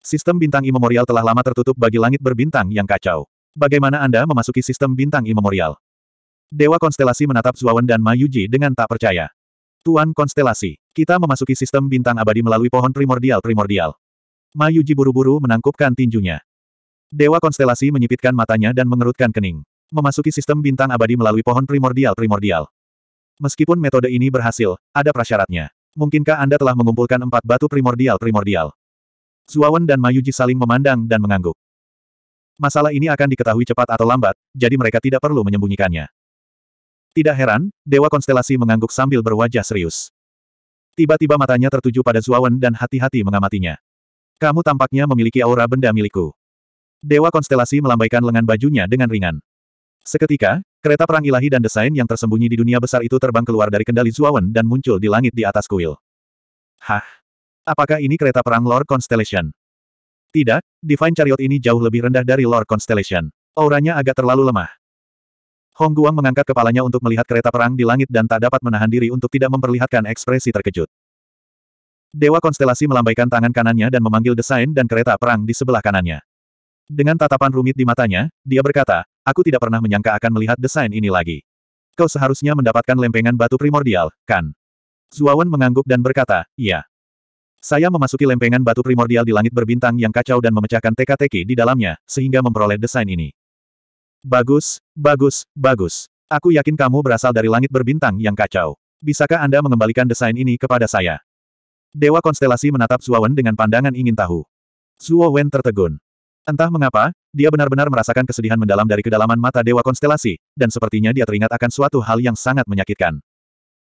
Sistem bintang imemorial telah lama tertutup bagi langit berbintang yang kacau. Bagaimana Anda memasuki sistem bintang imemorial? Dewa Konstelasi menatap Zuawan dan Mayuji dengan tak percaya. Tuan Konstelasi, kita memasuki sistem bintang abadi melalui pohon primordial-primordial. Mayuji buru-buru menangkupkan tinjunya. Dewa Konstelasi menyipitkan matanya dan mengerutkan kening. Memasuki sistem bintang abadi melalui pohon primordial-primordial. Meskipun metode ini berhasil, ada prasyaratnya. Mungkinkah Anda telah mengumpulkan empat batu primordial-primordial? Zuawan dan Mayuji saling memandang dan mengangguk. Masalah ini akan diketahui cepat atau lambat, jadi mereka tidak perlu menyembunyikannya. Tidak heran, Dewa Konstelasi mengangguk sambil berwajah serius. Tiba-tiba matanya tertuju pada Zuawan dan hati-hati mengamatinya. Kamu tampaknya memiliki aura benda milikku. Dewa Konstelasi melambaikan lengan bajunya dengan ringan. Seketika, kereta perang ilahi dan desain yang tersembunyi di dunia besar itu terbang keluar dari kendali Zuawan dan muncul di langit di atas kuil. Hah? Apakah ini kereta perang Lord Constellation? Tidak, Divine Chariot ini jauh lebih rendah dari Lord Constellation. Auranya agak terlalu lemah. Hong Guang mengangkat kepalanya untuk melihat kereta perang di langit dan tak dapat menahan diri untuk tidak memperlihatkan ekspresi terkejut. Dewa Konstelasi melambaikan tangan kanannya dan memanggil desain dan kereta perang di sebelah kanannya. Dengan tatapan rumit di matanya, dia berkata, aku tidak pernah menyangka akan melihat desain ini lagi. Kau seharusnya mendapatkan lempengan batu primordial, kan? Zuawan mengangguk dan berkata, iya. Saya memasuki lempengan batu primordial di langit berbintang yang kacau dan memecahkan teka-teki di dalamnya, sehingga memperoleh desain ini. Bagus, bagus, bagus. Aku yakin kamu berasal dari langit berbintang yang kacau. Bisakah Anda mengembalikan desain ini kepada saya? Dewa konstelasi menatap Zuowen dengan pandangan ingin tahu. Wen tertegun. Entah mengapa, dia benar-benar merasakan kesedihan mendalam dari kedalaman mata Dewa konstelasi, dan sepertinya dia teringat akan suatu hal yang sangat menyakitkan.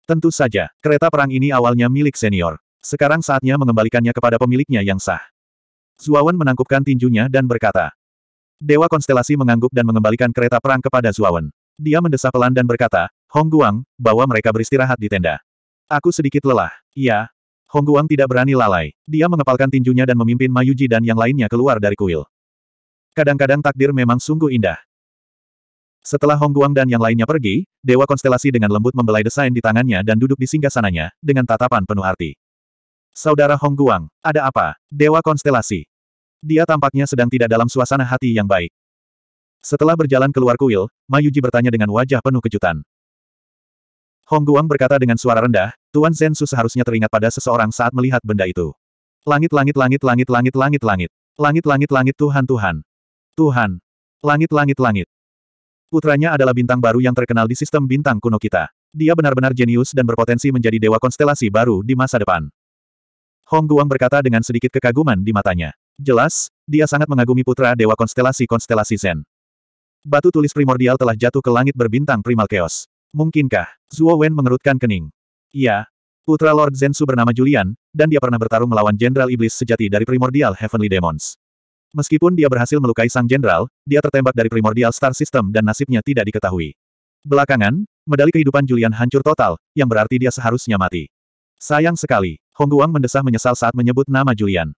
Tentu saja, kereta perang ini awalnya milik senior. Sekarang saatnya mengembalikannya kepada pemiliknya yang sah. Zuawan menangkupkan tinjunya dan berkata. Dewa Konstelasi mengangguk dan mengembalikan kereta perang kepada Zuawan. Dia mendesah pelan dan berkata, Hong Guang, bawa mereka beristirahat di tenda. Aku sedikit lelah. Ya. Hong Guang tidak berani lalai. Dia mengepalkan tinjunya dan memimpin Mayuji dan yang lainnya keluar dari kuil. Kadang-kadang takdir memang sungguh indah. Setelah Hong Guang dan yang lainnya pergi, Dewa Konstelasi dengan lembut membelai desain di tangannya dan duduk di singgasananya, dengan tatapan penuh arti. Saudara Hong Guang, ada apa? Dewa Konstelasi. Dia tampaknya sedang tidak dalam suasana hati yang baik. Setelah berjalan keluar kuil, Mayuji bertanya dengan wajah penuh kejutan. Hong Guang berkata dengan suara rendah, Tuan Zensu seharusnya teringat pada seseorang saat melihat benda itu. Langit langit langit langit langit langit langit. Langit langit langit Tuhan Tuhan. Tuhan. Langit langit langit. Putranya adalah bintang baru yang terkenal di sistem bintang kuno kita. Dia benar-benar jenius dan berpotensi menjadi dewa konstelasi baru di masa depan. Hong Guang berkata dengan sedikit kekaguman di matanya. Jelas, dia sangat mengagumi putra dewa konstelasi-konstelasi Zen. Batu tulis primordial telah jatuh ke langit berbintang primal chaos. Mungkinkah? Zuo Wen mengerutkan kening. Iya. Putra Lord Zensu bernama Julian, dan dia pernah bertarung melawan Jenderal Iblis sejati dari primordial Heavenly Demons. Meskipun dia berhasil melukai sang jenderal, dia tertembak dari primordial star system dan nasibnya tidak diketahui. Belakangan, medali kehidupan Julian hancur total, yang berarti dia seharusnya mati. Sayang sekali, Hong Guang mendesah menyesal saat menyebut nama Julian.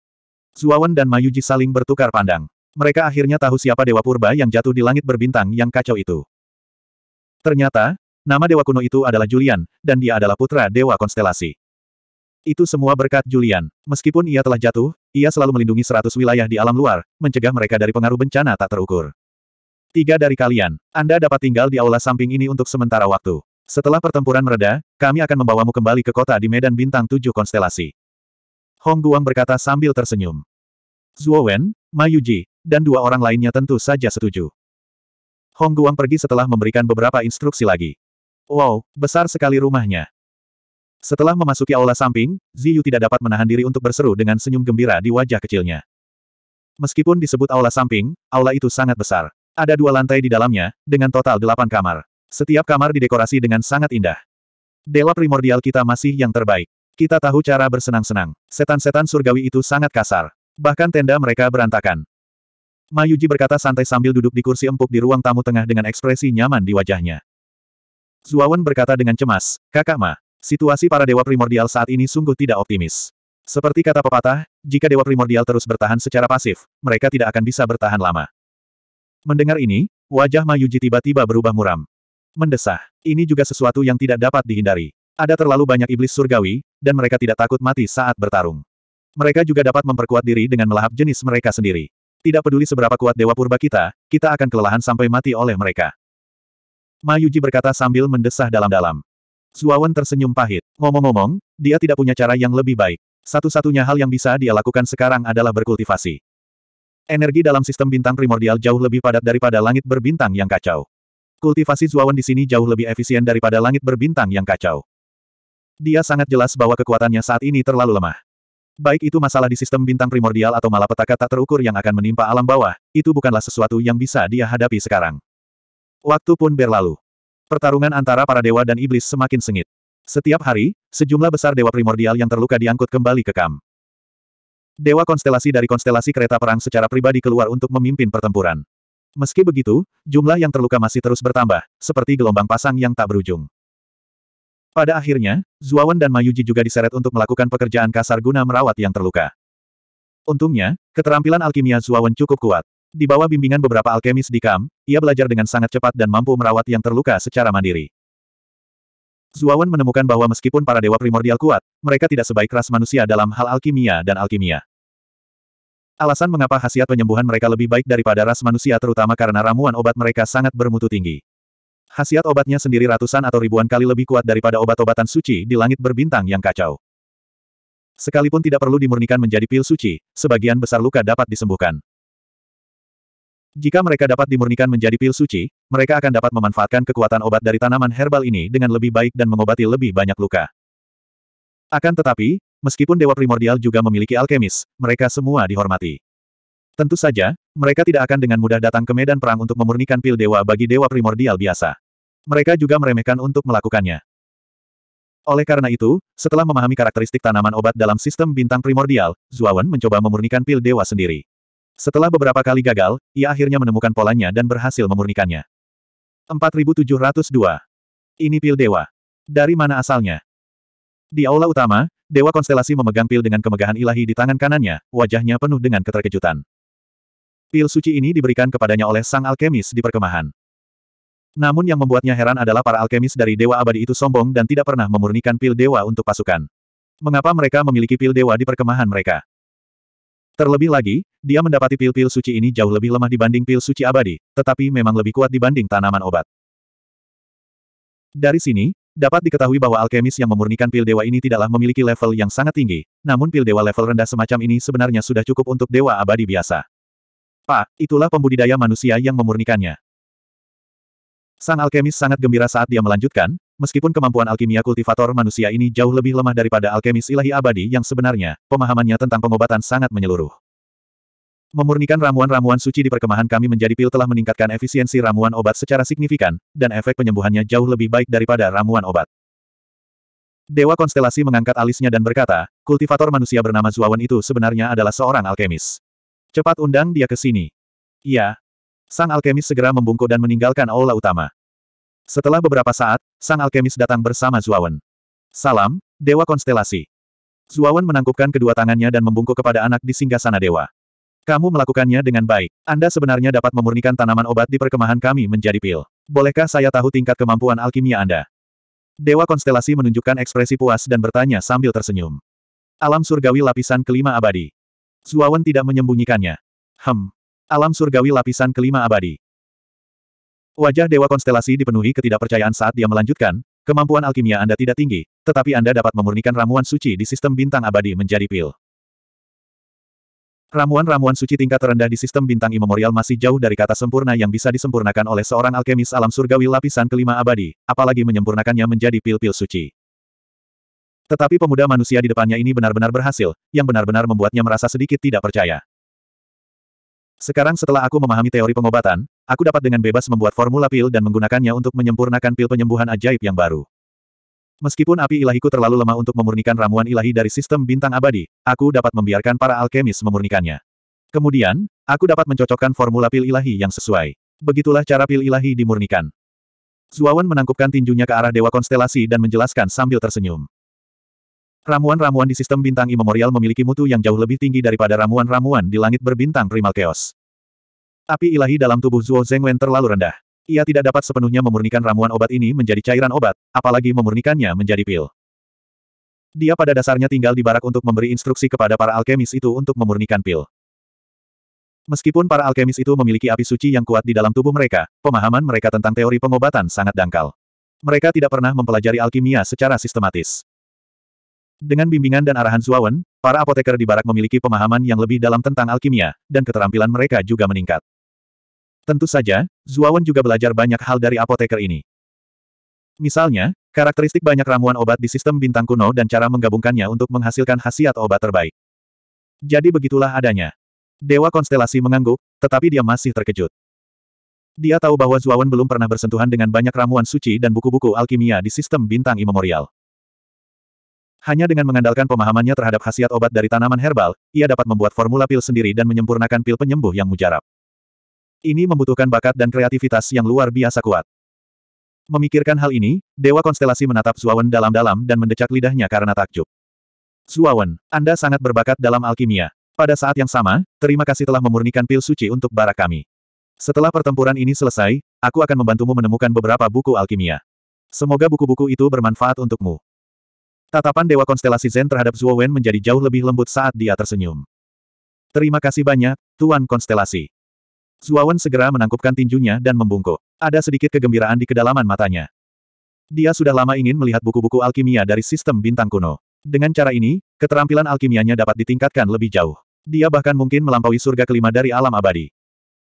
Zuawan dan Mayuji saling bertukar pandang. Mereka akhirnya tahu siapa Dewa Purba yang jatuh di langit berbintang yang kacau itu. Ternyata, nama Dewa kuno itu adalah Julian, dan dia adalah putra Dewa Konstelasi. Itu semua berkat Julian. Meskipun ia telah jatuh, ia selalu melindungi seratus wilayah di alam luar, mencegah mereka dari pengaruh bencana tak terukur. Tiga dari kalian, Anda dapat tinggal di aula samping ini untuk sementara waktu. Setelah pertempuran mereda, kami akan membawamu kembali ke kota di Medan Bintang Tujuh Konstelasi. Hong Guang berkata sambil tersenyum. Zuo Wen, Ma Yuji, dan dua orang lainnya tentu saja setuju. Hong Guang pergi setelah memberikan beberapa instruksi lagi. Wow, besar sekali rumahnya. Setelah memasuki aula samping, Ziyu tidak dapat menahan diri untuk berseru dengan senyum gembira di wajah kecilnya. Meskipun disebut aula samping, aula itu sangat besar. Ada dua lantai di dalamnya, dengan total delapan kamar. Setiap kamar didekorasi dengan sangat indah. Dewa primordial kita masih yang terbaik. Kita tahu cara bersenang-senang. Setan-setan surgawi itu sangat kasar. Bahkan tenda mereka berantakan. Mayuji berkata santai sambil duduk di kursi empuk di ruang tamu tengah dengan ekspresi nyaman di wajahnya. Zuawan berkata dengan cemas, Kakak Ma, situasi para dewa primordial saat ini sungguh tidak optimis. Seperti kata pepatah, jika dewa primordial terus bertahan secara pasif, mereka tidak akan bisa bertahan lama. Mendengar ini, wajah Mayuji tiba-tiba berubah muram mendesah. Ini juga sesuatu yang tidak dapat dihindari. Ada terlalu banyak iblis surgawi, dan mereka tidak takut mati saat bertarung. Mereka juga dapat memperkuat diri dengan melahap jenis mereka sendiri. Tidak peduli seberapa kuat Dewa Purba kita, kita akan kelelahan sampai mati oleh mereka. Mayuji berkata sambil mendesah dalam-dalam. Zuawan tersenyum pahit. Ngomong-ngomong, dia tidak punya cara yang lebih baik. Satu-satunya hal yang bisa dia lakukan sekarang adalah berkultivasi. Energi dalam sistem bintang primordial jauh lebih padat daripada langit berbintang yang kacau. Kultivasi Zuawan di sini jauh lebih efisien daripada langit berbintang yang kacau. Dia sangat jelas bahwa kekuatannya saat ini terlalu lemah. Baik itu masalah di sistem bintang primordial atau malapetaka tak terukur yang akan menimpa alam bawah, itu bukanlah sesuatu yang bisa dia hadapi sekarang. Waktu pun berlalu. Pertarungan antara para dewa dan iblis semakin sengit. Setiap hari, sejumlah besar dewa primordial yang terluka diangkut kembali ke Kam. Dewa konstelasi dari konstelasi kereta perang secara pribadi keluar untuk memimpin pertempuran. Meski begitu, jumlah yang terluka masih terus bertambah, seperti gelombang pasang yang tak berujung. Pada akhirnya, Zuawan dan Mayuji juga diseret untuk melakukan pekerjaan kasar guna merawat yang terluka. Untungnya, keterampilan alkimia Zuawan cukup kuat. Di bawah bimbingan beberapa alkemis di KAM, ia belajar dengan sangat cepat dan mampu merawat yang terluka secara mandiri. Zuawan menemukan bahwa meskipun para dewa primordial kuat, mereka tidak sebaik ras manusia dalam hal alkimia dan alkimia. Alasan mengapa khasiat penyembuhan mereka lebih baik daripada ras manusia terutama karena ramuan obat mereka sangat bermutu tinggi. Khasiat obatnya sendiri ratusan atau ribuan kali lebih kuat daripada obat-obatan suci di langit berbintang yang kacau. Sekalipun tidak perlu dimurnikan menjadi pil suci, sebagian besar luka dapat disembuhkan. Jika mereka dapat dimurnikan menjadi pil suci, mereka akan dapat memanfaatkan kekuatan obat dari tanaman herbal ini dengan lebih baik dan mengobati lebih banyak luka. Akan tetapi, Meskipun dewa primordial juga memiliki alkemis, mereka semua dihormati. Tentu saja, mereka tidak akan dengan mudah datang ke medan perang untuk memurnikan pil dewa bagi dewa primordial biasa. Mereka juga meremehkan untuk melakukannya. Oleh karena itu, setelah memahami karakteristik tanaman obat dalam sistem bintang primordial, Zuawan mencoba memurnikan pil dewa sendiri. Setelah beberapa kali gagal, ia akhirnya menemukan polanya dan berhasil memurnikannya. 4702. Ini pil dewa. Dari mana asalnya? Di aula utama, Dewa Konstelasi memegang pil dengan kemegahan ilahi di tangan kanannya, wajahnya penuh dengan keterkejutan. Pil suci ini diberikan kepadanya oleh sang alkemis di perkemahan. Namun yang membuatnya heran adalah para alkemis dari Dewa Abadi itu sombong dan tidak pernah memurnikan pil dewa untuk pasukan. Mengapa mereka memiliki pil dewa di perkemahan mereka? Terlebih lagi, dia mendapati pil-pil suci ini jauh lebih lemah dibanding pil suci abadi, tetapi memang lebih kuat dibanding tanaman obat. Dari sini, Dapat diketahui bahwa alkemis yang memurnikan pil dewa ini tidaklah memiliki level yang sangat tinggi, namun pil dewa level rendah semacam ini sebenarnya sudah cukup untuk dewa abadi biasa. Pak, itulah pembudidaya manusia yang memurnikannya. Sang alkemis sangat gembira saat dia melanjutkan, meskipun kemampuan alkimia kultivator manusia ini jauh lebih lemah daripada alkemis ilahi abadi yang sebenarnya, pemahamannya tentang pengobatan sangat menyeluruh. Memurnikan ramuan-ramuan suci di perkemahan kami menjadi pil telah meningkatkan efisiensi ramuan obat secara signifikan, dan efek penyembuhannya jauh lebih baik daripada ramuan obat. Dewa Konstelasi mengangkat alisnya dan berkata, kultivator manusia bernama Zuawan itu sebenarnya adalah seorang alkemis. Cepat undang dia ke sini. Iya. Sang alkemis segera membungkuk dan meninggalkan aula utama. Setelah beberapa saat, sang alkemis datang bersama Zuawan. Salam, Dewa Konstelasi. Zuawan menangkupkan kedua tangannya dan membungkuk kepada anak di singgasana dewa. Kamu melakukannya dengan baik. Anda sebenarnya dapat memurnikan tanaman obat di perkemahan kami menjadi pil. Bolehkah saya tahu tingkat kemampuan alkimia Anda? Dewa konstelasi menunjukkan ekspresi puas dan bertanya sambil tersenyum. Alam surgawi lapisan kelima abadi. Zuawan tidak menyembunyikannya. Hem. Alam surgawi lapisan kelima abadi. Wajah Dewa Konstelasi dipenuhi ketidakpercayaan saat dia melanjutkan, kemampuan alkimia Anda tidak tinggi, tetapi Anda dapat memurnikan ramuan suci di sistem bintang abadi menjadi pil. Ramuan-ramuan suci tingkat rendah di sistem bintang imemorial masih jauh dari kata sempurna yang bisa disempurnakan oleh seorang alkemis alam surgawi lapisan kelima abadi, apalagi menyempurnakannya menjadi pil-pil suci. Tetapi pemuda manusia di depannya ini benar-benar berhasil, yang benar-benar membuatnya merasa sedikit tidak percaya. Sekarang setelah aku memahami teori pengobatan, aku dapat dengan bebas membuat formula pil dan menggunakannya untuk menyempurnakan pil penyembuhan ajaib yang baru. Meskipun api ilahiku terlalu lemah untuk memurnikan ramuan ilahi dari sistem bintang abadi, aku dapat membiarkan para alkemis memurnikannya. Kemudian, aku dapat mencocokkan formula pil ilahi yang sesuai. Begitulah cara pil ilahi dimurnikan. Zuawan menangkupkan tinjunya ke arah Dewa Konstelasi dan menjelaskan sambil tersenyum. Ramuan-ramuan di sistem bintang imemorial memiliki mutu yang jauh lebih tinggi daripada ramuan-ramuan di langit berbintang primal chaos. Api ilahi dalam tubuh Zuo Zengwen terlalu rendah. Ia tidak dapat sepenuhnya memurnikan ramuan obat ini menjadi cairan obat, apalagi memurnikannya menjadi pil. Dia pada dasarnya tinggal di barak untuk memberi instruksi kepada para alkemis itu untuk memurnikan pil. Meskipun para alkemis itu memiliki api suci yang kuat di dalam tubuh mereka, pemahaman mereka tentang teori pengobatan sangat dangkal. Mereka tidak pernah mempelajari alkimia secara sistematis. Dengan bimbingan dan arahan Zuawan, para apoteker di barak memiliki pemahaman yang lebih dalam tentang alkimia, dan keterampilan mereka juga meningkat. Tentu saja, Zuawan juga belajar banyak hal dari apoteker ini. Misalnya, karakteristik banyak ramuan obat di sistem bintang kuno dan cara menggabungkannya untuk menghasilkan khasiat obat terbaik. Jadi begitulah adanya. Dewa konstelasi mengangguk, tetapi dia masih terkejut. Dia tahu bahwa Zuawan belum pernah bersentuhan dengan banyak ramuan suci dan buku-buku alkimia di sistem bintang imemorial. Hanya dengan mengandalkan pemahamannya terhadap khasiat obat dari tanaman herbal, ia dapat membuat formula pil sendiri dan menyempurnakan pil penyembuh yang mujarab. Ini membutuhkan bakat dan kreativitas yang luar biasa kuat. Memikirkan hal ini, Dewa Konstelasi menatap Zuawan dalam-dalam dan mendecak lidahnya karena takjub. Zuawan, Anda sangat berbakat dalam alkimia. Pada saat yang sama, terima kasih telah memurnikan pil suci untuk bara kami. Setelah pertempuran ini selesai, aku akan membantumu menemukan beberapa buku alkimia. Semoga buku-buku itu bermanfaat untukmu. Tatapan Dewa Konstelasi Zen terhadap Zuowen menjadi jauh lebih lembut saat dia tersenyum. Terima kasih banyak, Tuan Konstelasi. Zuawan segera menangkupkan tinjunya dan membungkuk. Ada sedikit kegembiraan di kedalaman matanya. Dia sudah lama ingin melihat buku-buku alkimia dari sistem bintang kuno. Dengan cara ini, keterampilan alkimianya dapat ditingkatkan lebih jauh. Dia bahkan mungkin melampaui surga kelima dari alam abadi.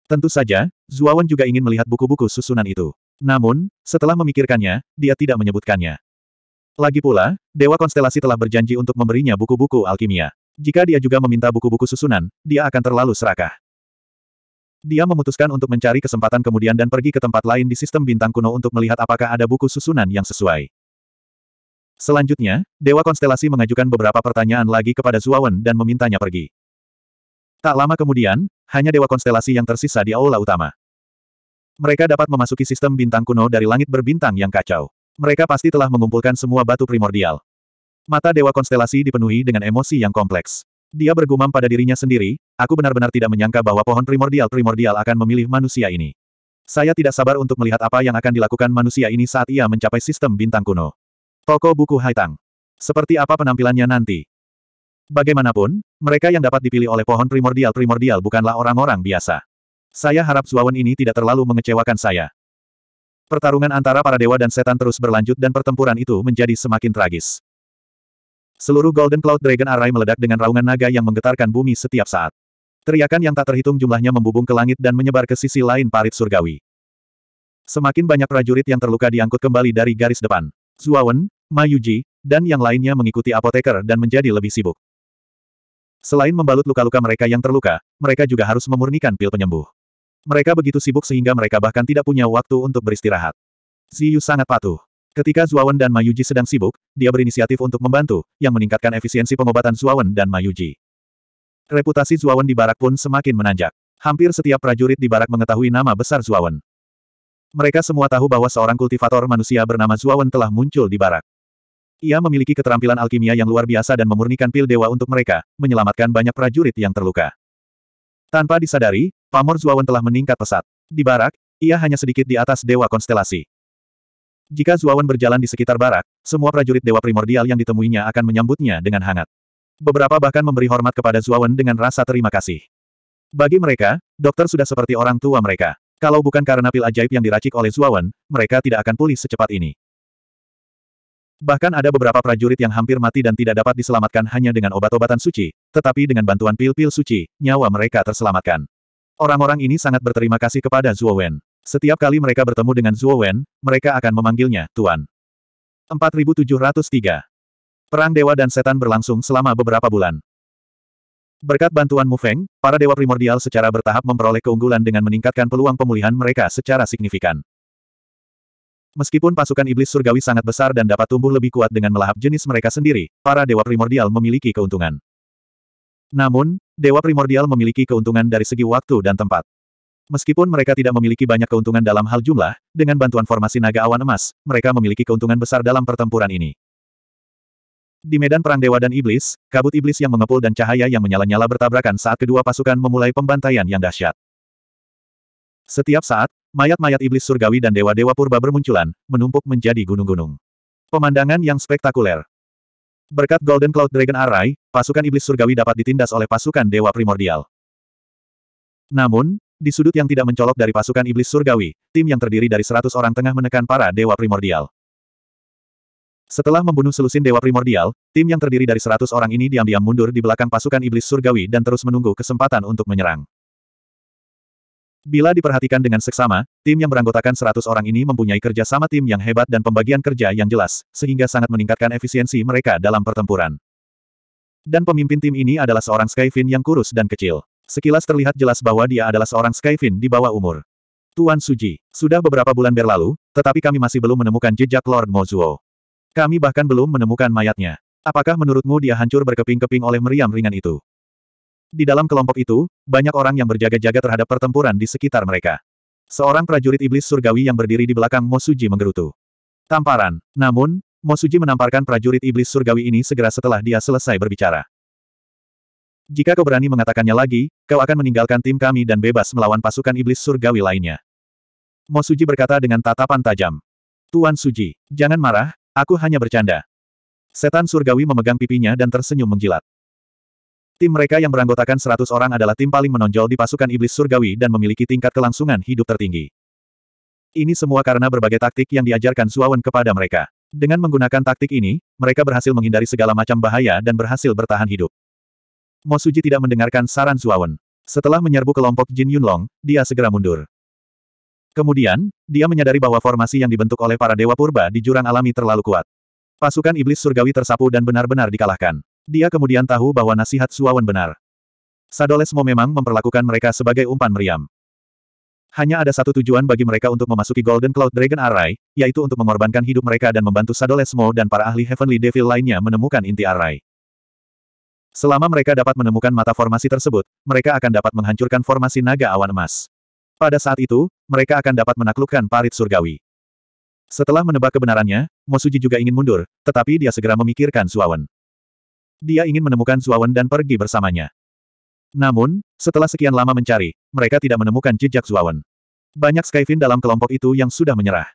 Tentu saja, Zuawan juga ingin melihat buku-buku susunan itu. Namun, setelah memikirkannya, dia tidak menyebutkannya. Lagi pula, Dewa Konstelasi telah berjanji untuk memberinya buku-buku alkimia. Jika dia juga meminta buku-buku susunan, dia akan terlalu serakah. Dia memutuskan untuk mencari kesempatan kemudian dan pergi ke tempat lain di sistem bintang kuno untuk melihat apakah ada buku susunan yang sesuai. Selanjutnya, Dewa Konstelasi mengajukan beberapa pertanyaan lagi kepada Zuawan dan memintanya pergi. Tak lama kemudian, hanya Dewa Konstelasi yang tersisa di aula utama. Mereka dapat memasuki sistem bintang kuno dari langit berbintang yang kacau. Mereka pasti telah mengumpulkan semua batu primordial. Mata Dewa Konstelasi dipenuhi dengan emosi yang kompleks. Dia bergumam pada dirinya sendiri, Aku benar-benar tidak menyangka bahwa pohon primordial-primordial akan memilih manusia ini. Saya tidak sabar untuk melihat apa yang akan dilakukan manusia ini saat ia mencapai sistem bintang kuno. Toko buku Haitang. Seperti apa penampilannya nanti? Bagaimanapun, mereka yang dapat dipilih oleh pohon primordial-primordial bukanlah orang-orang biasa. Saya harap Zuawan ini tidak terlalu mengecewakan saya. Pertarungan antara para dewa dan setan terus berlanjut dan pertempuran itu menjadi semakin tragis. Seluruh Golden Cloud Dragon Array meledak dengan raungan naga yang menggetarkan bumi setiap saat. Teriakan yang tak terhitung jumlahnya membubung ke langit dan menyebar ke sisi lain parit surgawi. Semakin banyak prajurit yang terluka diangkut kembali dari garis depan. Zuawan, Mayuji, dan yang lainnya mengikuti apoteker dan menjadi lebih sibuk. Selain membalut luka-luka mereka yang terluka, mereka juga harus memurnikan pil penyembuh. Mereka begitu sibuk sehingga mereka bahkan tidak punya waktu untuk beristirahat. Ziyu sangat patuh. Ketika Zuawan dan Mayuji sedang sibuk, dia berinisiatif untuk membantu, yang meningkatkan efisiensi pengobatan Zuawan dan Mayuji. Reputasi Zuawan di barak pun semakin menanjak. Hampir setiap prajurit di barak mengetahui nama besar Zuawan. Mereka semua tahu bahwa seorang kultivator manusia bernama Zuawan telah muncul di barak. Ia memiliki keterampilan alkimia yang luar biasa dan memurnikan pil dewa untuk mereka, menyelamatkan banyak prajurit yang terluka. Tanpa disadari, pamor Zuawan telah meningkat pesat. Di barak, ia hanya sedikit di atas dewa konstelasi. Jika Zuawan berjalan di sekitar barak, semua prajurit dewa primordial yang ditemuinya akan menyambutnya dengan hangat beberapa bahkan memberi hormat kepada Zuawan dengan rasa terima kasih. Bagi mereka, dokter sudah seperti orang tua mereka. Kalau bukan karena pil ajaib yang diracik oleh Zuawan, mereka tidak akan pulih secepat ini. Bahkan ada beberapa prajurit yang hampir mati dan tidak dapat diselamatkan hanya dengan obat-obatan suci, tetapi dengan bantuan pil-pil suci, nyawa mereka terselamatkan. Orang-orang ini sangat berterima kasih kepada Zuowen. Setiap kali mereka bertemu dengan Zuowen, mereka akan memanggilnya, Tuan. 4703 Perang dewa dan setan berlangsung selama beberapa bulan. Berkat bantuan Mu Feng, para dewa primordial secara bertahap memperoleh keunggulan dengan meningkatkan peluang pemulihan mereka secara signifikan. Meskipun pasukan iblis surgawi sangat besar dan dapat tumbuh lebih kuat dengan melahap jenis mereka sendiri, para dewa primordial memiliki keuntungan. Namun, dewa primordial memiliki keuntungan dari segi waktu dan tempat. Meskipun mereka tidak memiliki banyak keuntungan dalam hal jumlah, dengan bantuan formasi naga awan emas, mereka memiliki keuntungan besar dalam pertempuran ini. Di medan perang dewa dan iblis, kabut iblis yang mengepul dan cahaya yang menyala-nyala bertabrakan saat kedua pasukan memulai pembantaian yang dahsyat. Setiap saat, mayat-mayat iblis surgawi dan dewa-dewa purba bermunculan, menumpuk menjadi gunung-gunung. Pemandangan yang spektakuler. Berkat Golden Cloud Dragon Array, pasukan iblis surgawi dapat ditindas oleh pasukan dewa primordial. Namun, di sudut yang tidak mencolok dari pasukan iblis surgawi, tim yang terdiri dari seratus orang tengah menekan para dewa primordial. Setelah membunuh selusin dewa primordial, tim yang terdiri dari seratus orang ini diam-diam mundur di belakang pasukan iblis surgawi dan terus menunggu kesempatan untuk menyerang. Bila diperhatikan dengan seksama, tim yang beranggotakan seratus orang ini mempunyai kerja sama tim yang hebat dan pembagian kerja yang jelas, sehingga sangat meningkatkan efisiensi mereka dalam pertempuran. Dan pemimpin tim ini adalah seorang Skyfin yang kurus dan kecil. Sekilas terlihat jelas bahwa dia adalah seorang Skyfin di bawah umur. Tuan Suji, sudah beberapa bulan berlalu, tetapi kami masih belum menemukan jejak Lord Mozuo. Kami bahkan belum menemukan mayatnya. Apakah menurutmu dia hancur berkeping-keping oleh meriam ringan itu? Di dalam kelompok itu, banyak orang yang berjaga-jaga terhadap pertempuran di sekitar mereka. Seorang prajurit iblis surgawi yang berdiri di belakang Mosuji menggerutu. Tamparan. Namun, Mosuji menamparkan prajurit iblis surgawi ini segera setelah dia selesai berbicara. Jika kau berani mengatakannya lagi, kau akan meninggalkan tim kami dan bebas melawan pasukan iblis surgawi lainnya. Mosuji berkata dengan tatapan tajam. Tuan Suji, jangan marah, Aku hanya bercanda. Setan surgawi memegang pipinya dan tersenyum menjilat. Tim mereka yang beranggotakan seratus orang adalah tim paling menonjol di pasukan iblis surgawi dan memiliki tingkat kelangsungan hidup tertinggi. Ini semua karena berbagai taktik yang diajarkan Zuawan kepada mereka. Dengan menggunakan taktik ini, mereka berhasil menghindari segala macam bahaya dan berhasil bertahan hidup. Mosuji tidak mendengarkan saran Zuawan. Setelah menyerbu kelompok Jin Yunlong, dia segera mundur. Kemudian, dia menyadari bahwa formasi yang dibentuk oleh para dewa purba di jurang alami terlalu kuat. Pasukan iblis surgawi tersapu dan benar-benar dikalahkan. Dia kemudian tahu bahwa nasihat Suawan benar. Sadolesmo memang memperlakukan mereka sebagai umpan meriam. Hanya ada satu tujuan bagi mereka untuk memasuki Golden Cloud Dragon Array, yaitu untuk mengorbankan hidup mereka dan membantu Sadolesmo dan para ahli Heavenly Devil lainnya menemukan inti Array. Selama mereka dapat menemukan mata formasi tersebut, mereka akan dapat menghancurkan formasi naga awan emas. Pada saat itu, mereka akan dapat menaklukkan parit surgawi. Setelah menebak kebenarannya, Mosuji juga ingin mundur, tetapi dia segera memikirkan Suawan. Dia ingin menemukan Suawan dan pergi bersamanya. Namun, setelah sekian lama mencari, mereka tidak menemukan jejak Suawan. Banyak Skyfin dalam kelompok itu yang sudah menyerah.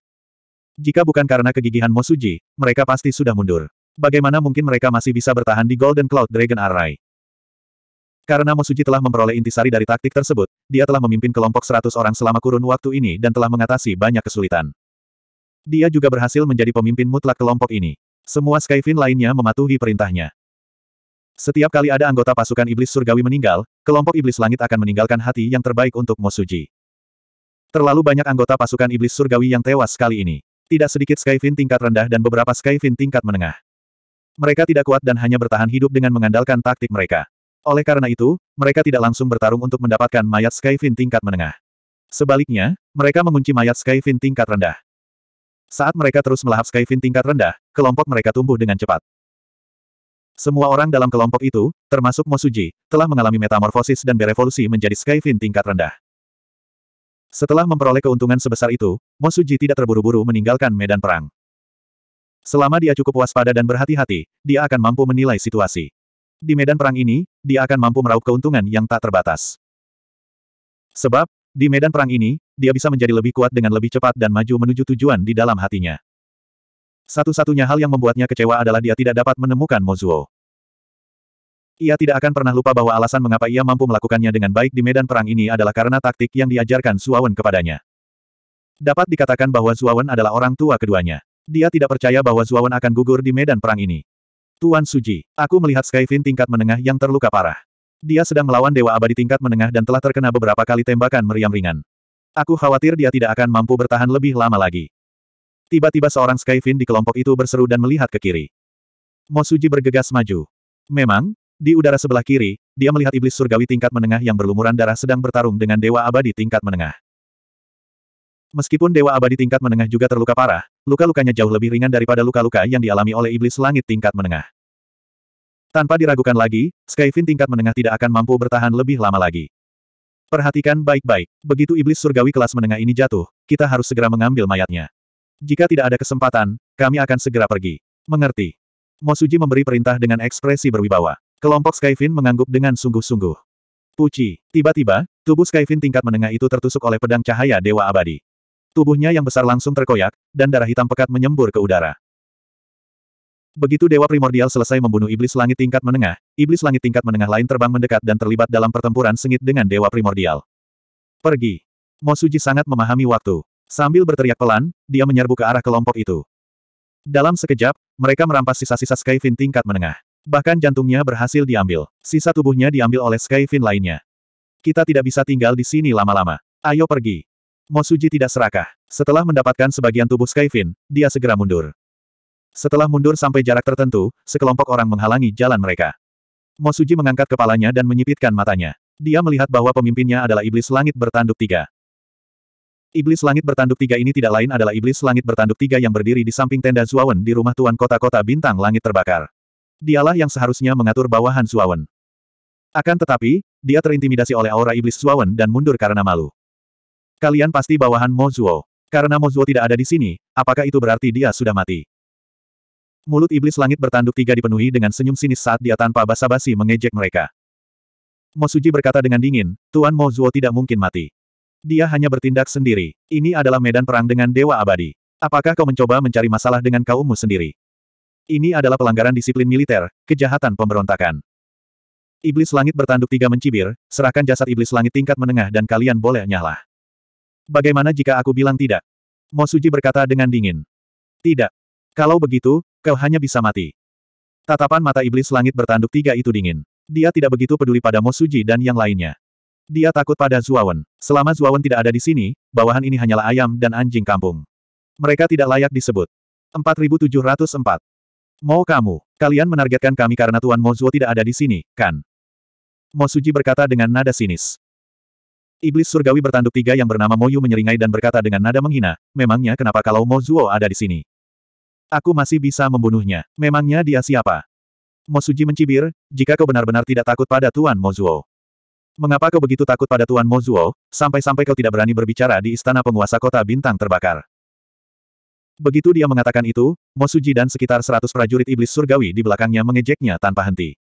Jika bukan karena kegigihan Mosuji, mereka pasti sudah mundur. Bagaimana mungkin mereka masih bisa bertahan di Golden Cloud Dragon Array? Karena Mosuji telah memperoleh intisari dari taktik tersebut, dia telah memimpin kelompok seratus orang selama kurun waktu ini dan telah mengatasi banyak kesulitan. Dia juga berhasil menjadi pemimpin mutlak kelompok ini. Semua Skyfin lainnya mematuhi perintahnya. Setiap kali ada anggota pasukan iblis surgawi meninggal, kelompok iblis langit akan meninggalkan hati yang terbaik untuk Mosuji. Terlalu banyak anggota pasukan iblis surgawi yang tewas kali ini. Tidak sedikit Skyfin tingkat rendah dan beberapa Skyfin tingkat menengah. Mereka tidak kuat dan hanya bertahan hidup dengan mengandalkan taktik mereka. Oleh karena itu, mereka tidak langsung bertarung untuk mendapatkan mayat Skyfin tingkat menengah. Sebaliknya, mereka mengunci mayat Skyfin tingkat rendah. Saat mereka terus melahap Skyfin tingkat rendah, kelompok mereka tumbuh dengan cepat. Semua orang dalam kelompok itu, termasuk Mosuji, telah mengalami metamorfosis dan berevolusi menjadi Skyfin tingkat rendah. Setelah memperoleh keuntungan sebesar itu, Mosuji tidak terburu-buru meninggalkan medan perang. Selama dia cukup waspada dan berhati-hati, dia akan mampu menilai situasi. Di medan perang ini, dia akan mampu meraup keuntungan yang tak terbatas. Sebab, di medan perang ini, dia bisa menjadi lebih kuat dengan lebih cepat dan maju menuju tujuan di dalam hatinya. Satu-satunya hal yang membuatnya kecewa adalah dia tidak dapat menemukan Mozuo. Ia tidak akan pernah lupa bahwa alasan mengapa ia mampu melakukannya dengan baik di medan perang ini adalah karena taktik yang diajarkan Suawen kepadanya. Dapat dikatakan bahwa Suawan adalah orang tua keduanya. Dia tidak percaya bahwa Suawan akan gugur di medan perang ini. Tuan Suji, aku melihat Skyfin tingkat menengah yang terluka parah. Dia sedang melawan Dewa Abadi tingkat menengah dan telah terkena beberapa kali tembakan meriam ringan. Aku khawatir dia tidak akan mampu bertahan lebih lama lagi. Tiba-tiba seorang Skyfin di kelompok itu berseru dan melihat ke kiri. Mo Suji bergegas maju. Memang, di udara sebelah kiri, dia melihat iblis surgawi tingkat menengah yang berlumuran darah sedang bertarung dengan Dewa Abadi tingkat menengah. Meskipun Dewa Abadi tingkat menengah juga terluka parah, luka-lukanya jauh lebih ringan daripada luka-luka yang dialami oleh Iblis Langit tingkat menengah. Tanpa diragukan lagi, Skyfin tingkat menengah tidak akan mampu bertahan lebih lama lagi. Perhatikan baik-baik, begitu Iblis Surgawi kelas menengah ini jatuh, kita harus segera mengambil mayatnya. Jika tidak ada kesempatan, kami akan segera pergi. Mengerti. Mosuji memberi perintah dengan ekspresi berwibawa. Kelompok Skyfin mengangguk dengan sungguh-sungguh. Puci, tiba-tiba, tubuh Skyfin tingkat menengah itu tertusuk oleh pedang cahaya Dewa Abadi. Tubuhnya yang besar langsung terkoyak, dan darah hitam pekat menyembur ke udara. Begitu Dewa Primordial selesai membunuh Iblis Langit tingkat menengah, Iblis Langit tingkat menengah lain terbang mendekat dan terlibat dalam pertempuran sengit dengan Dewa Primordial. Pergi. Mosuji sangat memahami waktu. Sambil berteriak pelan, dia menyerbu ke arah kelompok itu. Dalam sekejap, mereka merampas sisa-sisa Skyfin tingkat menengah. Bahkan jantungnya berhasil diambil. Sisa tubuhnya diambil oleh Skyfin lainnya. Kita tidak bisa tinggal di sini lama-lama. Ayo pergi. Mosuji tidak serakah. Setelah mendapatkan sebagian tubuh Skyfin, dia segera mundur. Setelah mundur sampai jarak tertentu, sekelompok orang menghalangi jalan mereka. Mosuji mengangkat kepalanya dan menyipitkan matanya. Dia melihat bahwa pemimpinnya adalah iblis langit bertanduk tiga. Iblis langit bertanduk tiga ini tidak lain adalah iblis langit bertanduk tiga yang berdiri di samping tenda Zuawan di rumah tuan kota-kota bintang langit terbakar. Dialah yang seharusnya mengatur bawahan Zuawan. Akan tetapi, dia terintimidasi oleh aura iblis Zuawan dan mundur karena malu. Kalian pasti bawahan Mozuo. Karena Mozuo tidak ada di sini, apakah itu berarti dia sudah mati? Mulut iblis langit bertanduk tiga dipenuhi dengan senyum sinis saat dia tanpa basa-basi mengejek mereka. Mosuji berkata dengan dingin, Tuan Mozuo tidak mungkin mati. Dia hanya bertindak sendiri. Ini adalah medan perang dengan Dewa Abadi. Apakah kau mencoba mencari masalah dengan kaummu sendiri? Ini adalah pelanggaran disiplin militer, kejahatan pemberontakan. Iblis langit bertanduk tiga mencibir, serahkan jasad iblis langit tingkat menengah dan kalian boleh nyahlah. Bagaimana jika aku bilang tidak? Mo Suji berkata dengan dingin. Tidak. Kalau begitu, kau hanya bisa mati. Tatapan mata iblis langit bertanduk tiga itu dingin. Dia tidak begitu peduli pada Mo Suji dan yang lainnya. Dia takut pada Zuawan. Selama Zuawan tidak ada di sini, bawahan ini hanyalah ayam dan anjing kampung. Mereka tidak layak disebut. 4704. Mau kamu, kalian menargetkan kami karena Tuan Zuo tidak ada di sini, kan? Mo Suji berkata dengan nada sinis. Iblis surgawi bertanduk tiga yang bernama Moyu menyeringai dan berkata dengan nada menghina, memangnya kenapa kalau Mo Zuo ada di sini? Aku masih bisa membunuhnya. Memangnya dia siapa? Mo Suji mencibir, jika kau benar-benar tidak takut pada Tuan Mo Zuo, Mengapa kau begitu takut pada Tuan Mo Zuo sampai-sampai kau tidak berani berbicara di istana penguasa kota bintang terbakar? Begitu dia mengatakan itu, Mo Suji dan sekitar seratus prajurit iblis surgawi di belakangnya mengejeknya tanpa henti.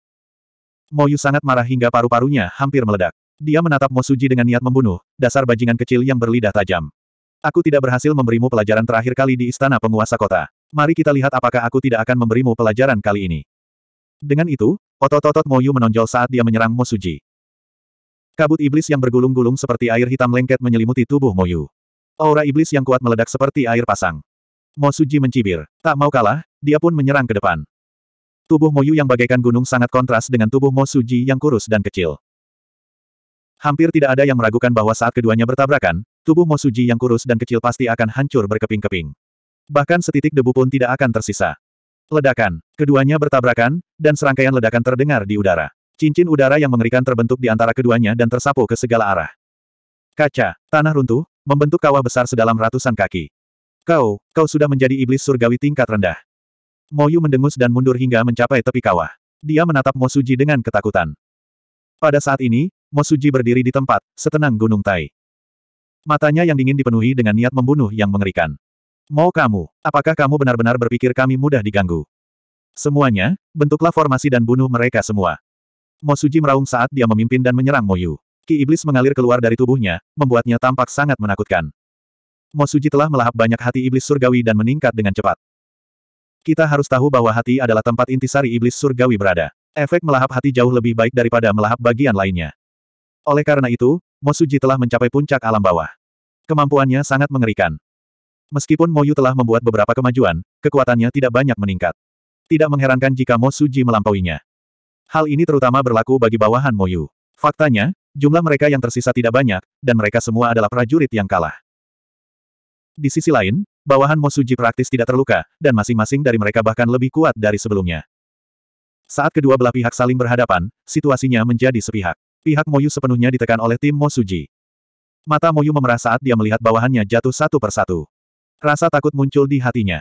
Moyu sangat marah hingga paru-parunya hampir meledak. Dia menatap Mosuji dengan niat membunuh, dasar bajingan kecil yang berlidah tajam. Aku tidak berhasil memberimu pelajaran terakhir kali di istana penguasa kota. Mari kita lihat apakah aku tidak akan memberimu pelajaran kali ini. Dengan itu, otot-otot Moyu menonjol saat dia menyerang Mosuji. Kabut iblis yang bergulung-gulung seperti air hitam lengket menyelimuti tubuh Moyu. Aura iblis yang kuat meledak seperti air pasang. Mosuji mencibir. Tak mau kalah, dia pun menyerang ke depan. Tubuh Moyu yang bagaikan gunung sangat kontras dengan tubuh Mosuji yang kurus dan kecil. Hampir tidak ada yang meragukan bahwa saat keduanya bertabrakan, tubuh Mosuji yang kurus dan kecil pasti akan hancur berkeping-keping. Bahkan setitik debu pun tidak akan tersisa. Ledakan. Keduanya bertabrakan, dan serangkaian ledakan terdengar di udara. Cincin udara yang mengerikan terbentuk di antara keduanya dan tersapu ke segala arah. Kaca, tanah runtuh, membentuk kawah besar sedalam ratusan kaki. Kau, kau sudah menjadi iblis surgawi tingkat rendah. Moyu mendengus dan mundur hingga mencapai tepi kawah. Dia menatap Mosuji dengan ketakutan. Pada saat ini, Mosuji berdiri di tempat, setenang gunung Tai. Matanya yang dingin dipenuhi dengan niat membunuh yang mengerikan. Mau kamu, apakah kamu benar-benar berpikir kami mudah diganggu? Semuanya, bentuklah formasi dan bunuh mereka semua. Mosuji meraung saat dia memimpin dan menyerang Moyu. Ki iblis mengalir keluar dari tubuhnya, membuatnya tampak sangat menakutkan. Mosuji telah melahap banyak hati iblis surgawi dan meningkat dengan cepat. Kita harus tahu bahwa hati adalah tempat intisari iblis surgawi berada. Efek melahap hati jauh lebih baik daripada melahap bagian lainnya. Oleh karena itu, Mosuji telah mencapai puncak alam bawah. Kemampuannya sangat mengerikan. Meskipun Moyu telah membuat beberapa kemajuan, kekuatannya tidak banyak meningkat. Tidak mengherankan jika Mosuji melampauinya. Hal ini terutama berlaku bagi bawahan Moyu. Faktanya, jumlah mereka yang tersisa tidak banyak, dan mereka semua adalah prajurit yang kalah. Di sisi lain, bawahan Mosuji praktis tidak terluka, dan masing-masing dari mereka bahkan lebih kuat dari sebelumnya. Saat kedua belah pihak saling berhadapan, situasinya menjadi sepihak. Pihak Moyu sepenuhnya ditekan oleh tim Mo Suji. Mata Moyu memerah saat dia melihat bawahannya jatuh satu persatu. Rasa takut muncul di hatinya.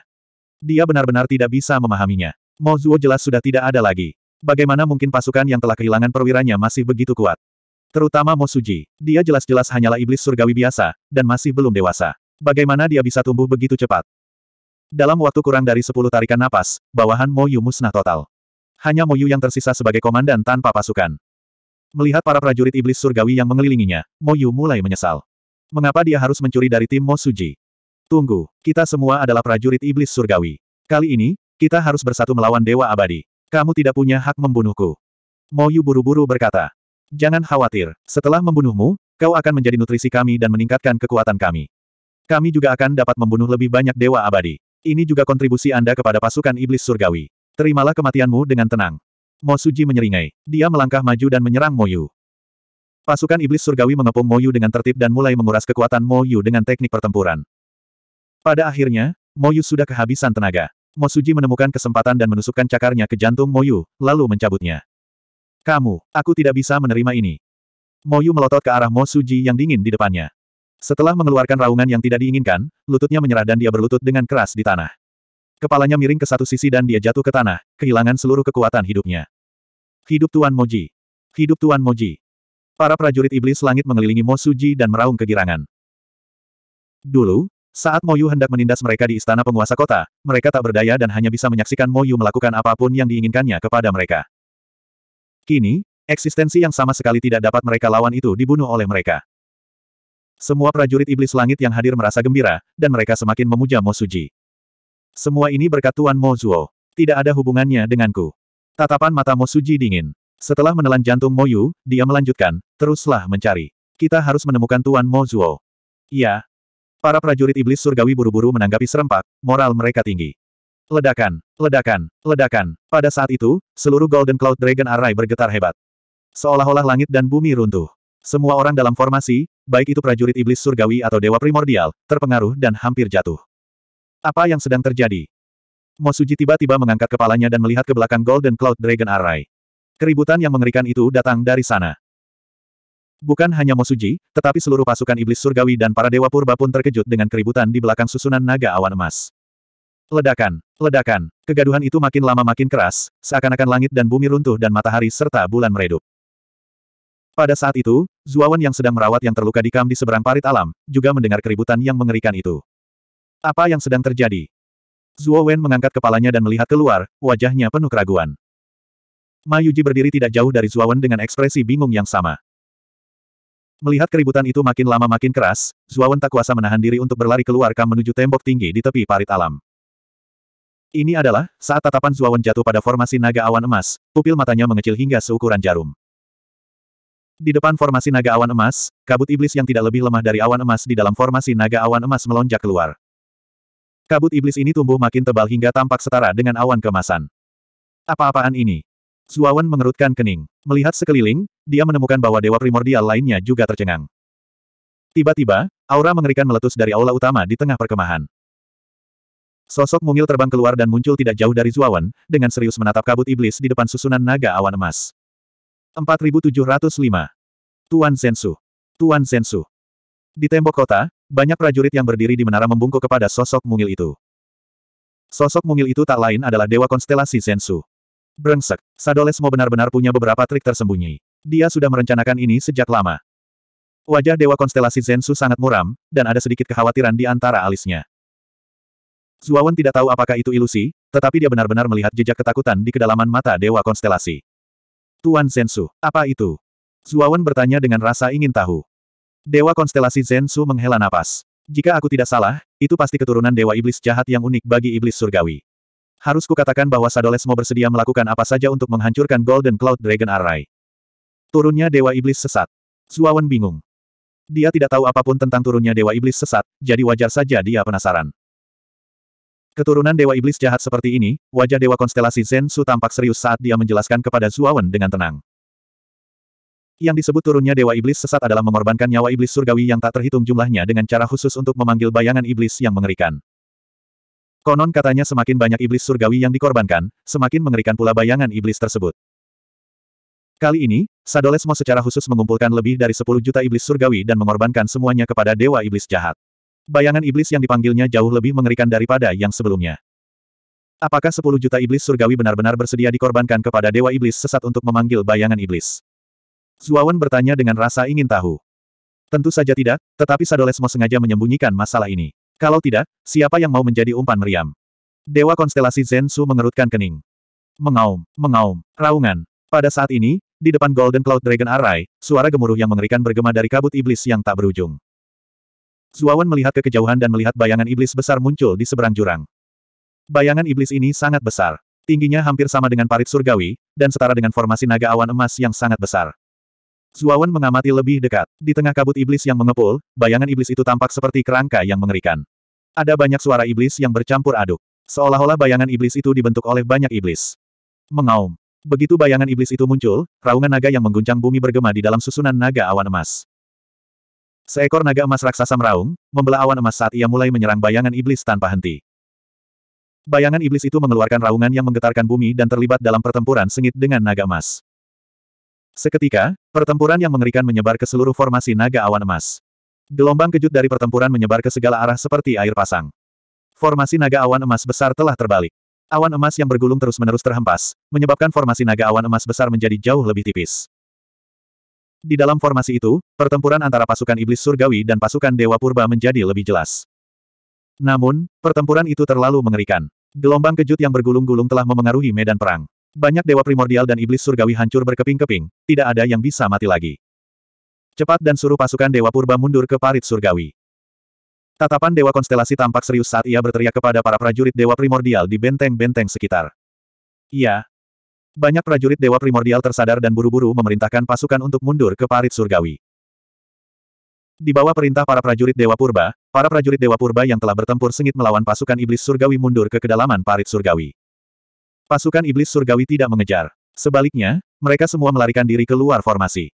Dia benar-benar tidak bisa memahaminya. Mo Zuo jelas sudah tidak ada lagi. Bagaimana mungkin pasukan yang telah kehilangan perwiranya masih begitu kuat? Terutama Mo Suji, dia jelas-jelas hanyalah iblis surgawi biasa, dan masih belum dewasa. Bagaimana dia bisa tumbuh begitu cepat? Dalam waktu kurang dari 10 tarikan napas, bawahan Moyu musnah total. Hanya Moyu yang tersisa sebagai komandan tanpa pasukan. Melihat para prajurit iblis surgawi yang mengelilinginya, Mo Yu mulai menyesal. Mengapa dia harus mencuri dari tim Mo Suji? Tunggu, kita semua adalah prajurit iblis surgawi. Kali ini, kita harus bersatu melawan Dewa Abadi. Kamu tidak punya hak membunuhku. Mo Yu buru-buru berkata. Jangan khawatir, setelah membunuhmu, kau akan menjadi nutrisi kami dan meningkatkan kekuatan kami. Kami juga akan dapat membunuh lebih banyak Dewa Abadi. Ini juga kontribusi Anda kepada pasukan iblis surgawi. Terimalah kematianmu dengan tenang. Mo Suji menyeringai. Dia melangkah maju dan menyerang Moyu. Pasukan iblis surgawi mengepung Moyu dengan tertib dan mulai menguras kekuatan Moyu dengan teknik pertempuran. Pada akhirnya, Moyu sudah kehabisan tenaga. Mo Suji menemukan kesempatan dan menusukkan cakarnya ke jantung Moyu, lalu mencabutnya. Kamu, aku tidak bisa menerima ini. Moyu melotot ke arah Mo Suji yang dingin di depannya. Setelah mengeluarkan raungan yang tidak diinginkan, lututnya menyerah dan dia berlutut dengan keras di tanah. Kepalanya miring ke satu sisi dan dia jatuh ke tanah, kehilangan seluruh kekuatan hidupnya. Hidup Tuan Moji. Hidup Tuan Moji. Para prajurit iblis langit mengelilingi Mo Suji dan meraung kegirangan. Dulu, saat Moyu hendak menindas mereka di istana penguasa kota, mereka tak berdaya dan hanya bisa menyaksikan Moyu melakukan apapun yang diinginkannya kepada mereka. Kini, eksistensi yang sama sekali tidak dapat mereka lawan itu dibunuh oleh mereka. Semua prajurit iblis langit yang hadir merasa gembira, dan mereka semakin memuja Mo Suji. Semua ini berkat Tuan Mo Zuo. Tidak ada hubungannya denganku. Tatapan mata Mo Suji dingin. Setelah menelan jantung Mo Yu, dia melanjutkan, teruslah mencari. Kita harus menemukan Tuan Mo Zuo. Ya. Para prajurit iblis surgawi buru-buru menanggapi serempak, moral mereka tinggi. Ledakan, ledakan, ledakan. Pada saat itu, seluruh Golden Cloud Dragon Array bergetar hebat. Seolah-olah langit dan bumi runtuh. Semua orang dalam formasi, baik itu prajurit iblis surgawi atau dewa primordial, terpengaruh dan hampir jatuh. Apa yang sedang terjadi? Mosuji tiba-tiba mengangkat kepalanya dan melihat ke belakang Golden Cloud Dragon Array. Keributan yang mengerikan itu datang dari sana. Bukan hanya Mosuji, tetapi seluruh pasukan iblis surgawi dan para dewa purba pun terkejut dengan keributan di belakang susunan naga awan emas. Ledakan, ledakan, kegaduhan itu makin lama makin keras, seakan-akan langit dan bumi runtuh dan matahari serta bulan meredup. Pada saat itu, Zuawan yang sedang merawat yang terluka di kam di seberang parit alam, juga mendengar keributan yang mengerikan itu. Apa yang sedang terjadi? Zuo Wen mengangkat kepalanya dan melihat keluar, wajahnya penuh keraguan. Ma Yuji berdiri tidak jauh dari Zuo Wen dengan ekspresi bingung yang sama. Melihat keributan itu makin lama makin keras, Zuo Wen tak kuasa menahan diri untuk berlari keluar kam menuju tembok tinggi di tepi parit alam. Ini adalah, saat tatapan Zuo Wen jatuh pada formasi naga awan emas, pupil matanya mengecil hingga seukuran jarum. Di depan formasi naga awan emas, kabut iblis yang tidak lebih lemah dari awan emas di dalam formasi naga awan emas melonjak keluar. Kabut iblis ini tumbuh makin tebal hingga tampak setara dengan awan kemasan. Apa-apaan ini? Zuawan mengerutkan kening. Melihat sekeliling, dia menemukan bahwa dewa primordial lainnya juga tercengang. Tiba-tiba, aura mengerikan meletus dari aula utama di tengah perkemahan. Sosok mungil terbang keluar dan muncul tidak jauh dari Zuawan, dengan serius menatap kabut iblis di depan susunan naga awan emas. 4705. Tuan Sensu. Tuan Sensu. Di tembok kota, banyak prajurit yang berdiri di menara membungkuk kepada sosok mungil itu. Sosok mungil itu tak lain adalah dewa konstelasi Sensu. Brengsek, Sadolesmo benar-benar punya beberapa trik tersembunyi. Dia sudah merencanakan ini sejak lama. Wajah dewa konstelasi Zensu sangat muram, dan ada sedikit kekhawatiran di antara alisnya. Zuawan tidak tahu apakah itu ilusi, tetapi dia benar-benar melihat jejak ketakutan di kedalaman mata dewa konstelasi. Tuan Zensu, apa itu? Zuawan bertanya dengan rasa ingin tahu. Dewa konstelasi Zensu menghela napas. Jika aku tidak salah, itu pasti keturunan dewa iblis jahat yang unik bagi iblis surgawi. Harus kukatakan bahwa Sadolesmo bersedia melakukan apa saja untuk menghancurkan Golden Cloud Dragon Array. Turunnya dewa iblis sesat. Zuawan bingung. Dia tidak tahu apapun tentang turunnya dewa iblis sesat, jadi wajar saja dia penasaran. Keturunan dewa iblis jahat seperti ini, wajah dewa konstelasi Zensu tampak serius saat dia menjelaskan kepada Zuawan dengan tenang. Yang disebut turunnya Dewa Iblis sesat adalah mengorbankan nyawa iblis surgawi yang tak terhitung jumlahnya dengan cara khusus untuk memanggil bayangan iblis yang mengerikan. Konon katanya semakin banyak iblis surgawi yang dikorbankan, semakin mengerikan pula bayangan iblis tersebut. Kali ini, Sadolesmo secara khusus mengumpulkan lebih dari 10 juta iblis surgawi dan mengorbankan semuanya kepada Dewa Iblis Jahat. Bayangan iblis yang dipanggilnya jauh lebih mengerikan daripada yang sebelumnya. Apakah 10 juta iblis surgawi benar-benar bersedia dikorbankan kepada Dewa Iblis sesat untuk memanggil bayangan iblis? Zuawan bertanya dengan rasa ingin tahu. Tentu saja tidak, tetapi Sadolesmo sengaja menyembunyikan masalah ini. Kalau tidak, siapa yang mau menjadi umpan meriam? Dewa konstelasi Zensu mengerutkan kening. Mengaum, mengaum, raungan. Pada saat ini, di depan Golden Cloud Dragon Array, suara gemuruh yang mengerikan bergema dari kabut iblis yang tak berujung. Zuawan melihat ke kejauhan dan melihat bayangan iblis besar muncul di seberang jurang. Bayangan iblis ini sangat besar. Tingginya hampir sama dengan parit surgawi, dan setara dengan formasi naga awan emas yang sangat besar. Zuawan mengamati lebih dekat. Di tengah kabut iblis yang mengepul, bayangan iblis itu tampak seperti kerangka yang mengerikan. Ada banyak suara iblis yang bercampur aduk. Seolah-olah bayangan iblis itu dibentuk oleh banyak iblis. Mengaum. Begitu bayangan iblis itu muncul, raungan naga yang mengguncang bumi bergema di dalam susunan naga awan emas. Seekor naga emas raksasa meraung, membelah awan emas saat ia mulai menyerang bayangan iblis tanpa henti. Bayangan iblis itu mengeluarkan raungan yang menggetarkan bumi dan terlibat dalam pertempuran sengit dengan naga emas. Seketika, pertempuran yang mengerikan menyebar ke seluruh formasi naga awan emas. Gelombang kejut dari pertempuran menyebar ke segala arah seperti air pasang. Formasi naga awan emas besar telah terbalik. Awan emas yang bergulung terus-menerus terhempas, menyebabkan formasi naga awan emas besar menjadi jauh lebih tipis. Di dalam formasi itu, pertempuran antara pasukan iblis surgawi dan pasukan dewa purba menjadi lebih jelas. Namun, pertempuran itu terlalu mengerikan. Gelombang kejut yang bergulung-gulung telah memengaruhi medan perang. Banyak dewa primordial dan iblis surgawi hancur berkeping-keping, tidak ada yang bisa mati lagi. Cepat dan suruh pasukan dewa purba mundur ke parit surgawi. Tatapan dewa konstelasi tampak serius saat ia berteriak kepada para prajurit dewa primordial di benteng-benteng sekitar. Iya. Banyak prajurit dewa primordial tersadar dan buru-buru memerintahkan pasukan untuk mundur ke parit surgawi. Di bawah perintah para prajurit Dewa Purba, para prajurit Dewa Purba yang telah bertempur sengit melawan pasukan iblis surgawi mundur ke kedalaman parit surgawi. Pasukan iblis surgawi tidak mengejar. Sebaliknya, mereka semua melarikan diri keluar formasi.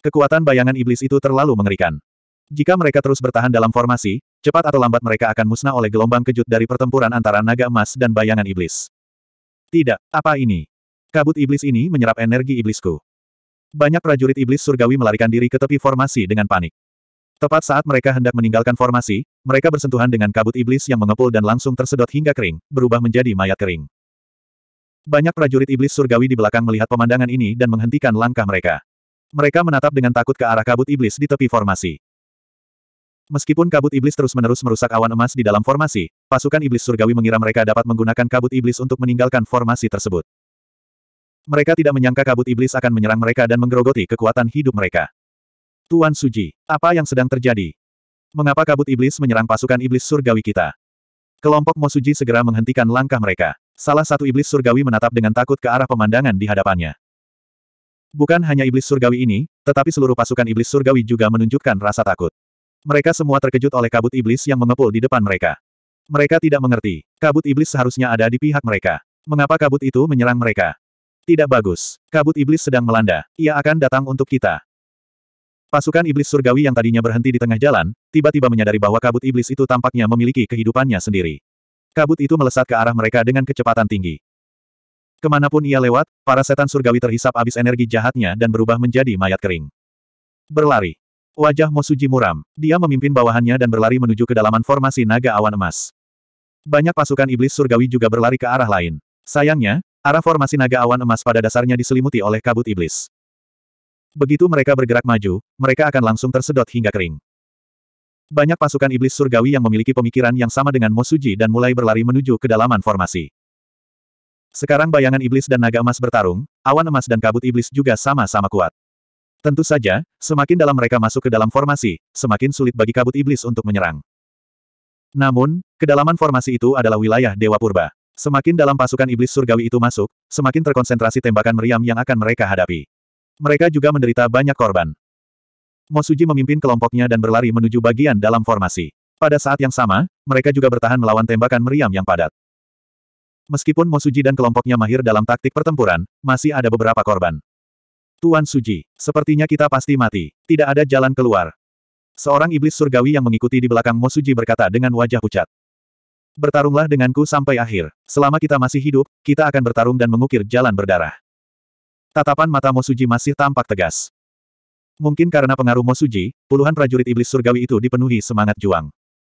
Kekuatan bayangan iblis itu terlalu mengerikan. Jika mereka terus bertahan dalam formasi, cepat atau lambat mereka akan musnah oleh gelombang kejut dari pertempuran antara naga emas dan bayangan iblis. Tidak, apa ini? Kabut iblis ini menyerap energi iblisku. Banyak prajurit iblis surgawi melarikan diri ke tepi formasi dengan panik. Tepat saat mereka hendak meninggalkan formasi, mereka bersentuhan dengan kabut iblis yang mengepul dan langsung tersedot hingga kering, berubah menjadi mayat kering. Banyak prajurit iblis surgawi di belakang melihat pemandangan ini dan menghentikan langkah mereka. Mereka menatap dengan takut ke arah kabut iblis di tepi formasi. Meskipun kabut iblis terus-menerus merusak awan emas di dalam formasi, pasukan iblis surgawi mengira mereka dapat menggunakan kabut iblis untuk meninggalkan formasi tersebut. Mereka tidak menyangka kabut iblis akan menyerang mereka dan menggerogoti kekuatan hidup mereka. Tuan Suji, apa yang sedang terjadi? Mengapa kabut iblis menyerang pasukan iblis surgawi kita? Kelompok Mosuji segera menghentikan langkah mereka. Salah satu iblis surgawi menatap dengan takut ke arah pemandangan di hadapannya. Bukan hanya iblis surgawi ini, tetapi seluruh pasukan iblis surgawi juga menunjukkan rasa takut. Mereka semua terkejut oleh kabut iblis yang mengepul di depan mereka. Mereka tidak mengerti, kabut iblis seharusnya ada di pihak mereka. Mengapa kabut itu menyerang mereka? Tidak bagus, kabut iblis sedang melanda, ia akan datang untuk kita. Pasukan iblis surgawi yang tadinya berhenti di tengah jalan, tiba-tiba menyadari bahwa kabut iblis itu tampaknya memiliki kehidupannya sendiri. Kabut itu melesat ke arah mereka dengan kecepatan tinggi. Kemanapun ia lewat, para setan surgawi terhisap abis energi jahatnya dan berubah menjadi mayat kering. Berlari. Wajah Mosuji muram. Dia memimpin bawahannya dan berlari menuju kedalaman formasi naga awan emas. Banyak pasukan iblis surgawi juga berlari ke arah lain. Sayangnya, arah formasi naga awan emas pada dasarnya diselimuti oleh kabut iblis. Begitu mereka bergerak maju, mereka akan langsung tersedot hingga kering. Banyak pasukan iblis surgawi yang memiliki pemikiran yang sama dengan Mosuji dan mulai berlari menuju kedalaman formasi. Sekarang bayangan iblis dan naga emas bertarung, awan emas dan kabut iblis juga sama-sama kuat. Tentu saja, semakin dalam mereka masuk ke dalam formasi, semakin sulit bagi kabut iblis untuk menyerang. Namun, kedalaman formasi itu adalah wilayah Dewa Purba. Semakin dalam pasukan iblis surgawi itu masuk, semakin terkonsentrasi tembakan meriam yang akan mereka hadapi. Mereka juga menderita banyak korban. Mosuji memimpin kelompoknya dan berlari menuju bagian dalam formasi. Pada saat yang sama, mereka juga bertahan melawan tembakan meriam yang padat. Meskipun Mosuji dan kelompoknya mahir dalam taktik pertempuran, masih ada beberapa korban. Tuan Suji, sepertinya kita pasti mati. Tidak ada jalan keluar. Seorang iblis surgawi yang mengikuti di belakang Mosuji berkata dengan wajah pucat. Bertarunglah denganku sampai akhir. Selama kita masih hidup, kita akan bertarung dan mengukir jalan berdarah. Tatapan mata Mosuji masih tampak tegas. Mungkin karena pengaruh Mosuji, puluhan prajurit iblis surgawi itu dipenuhi semangat juang.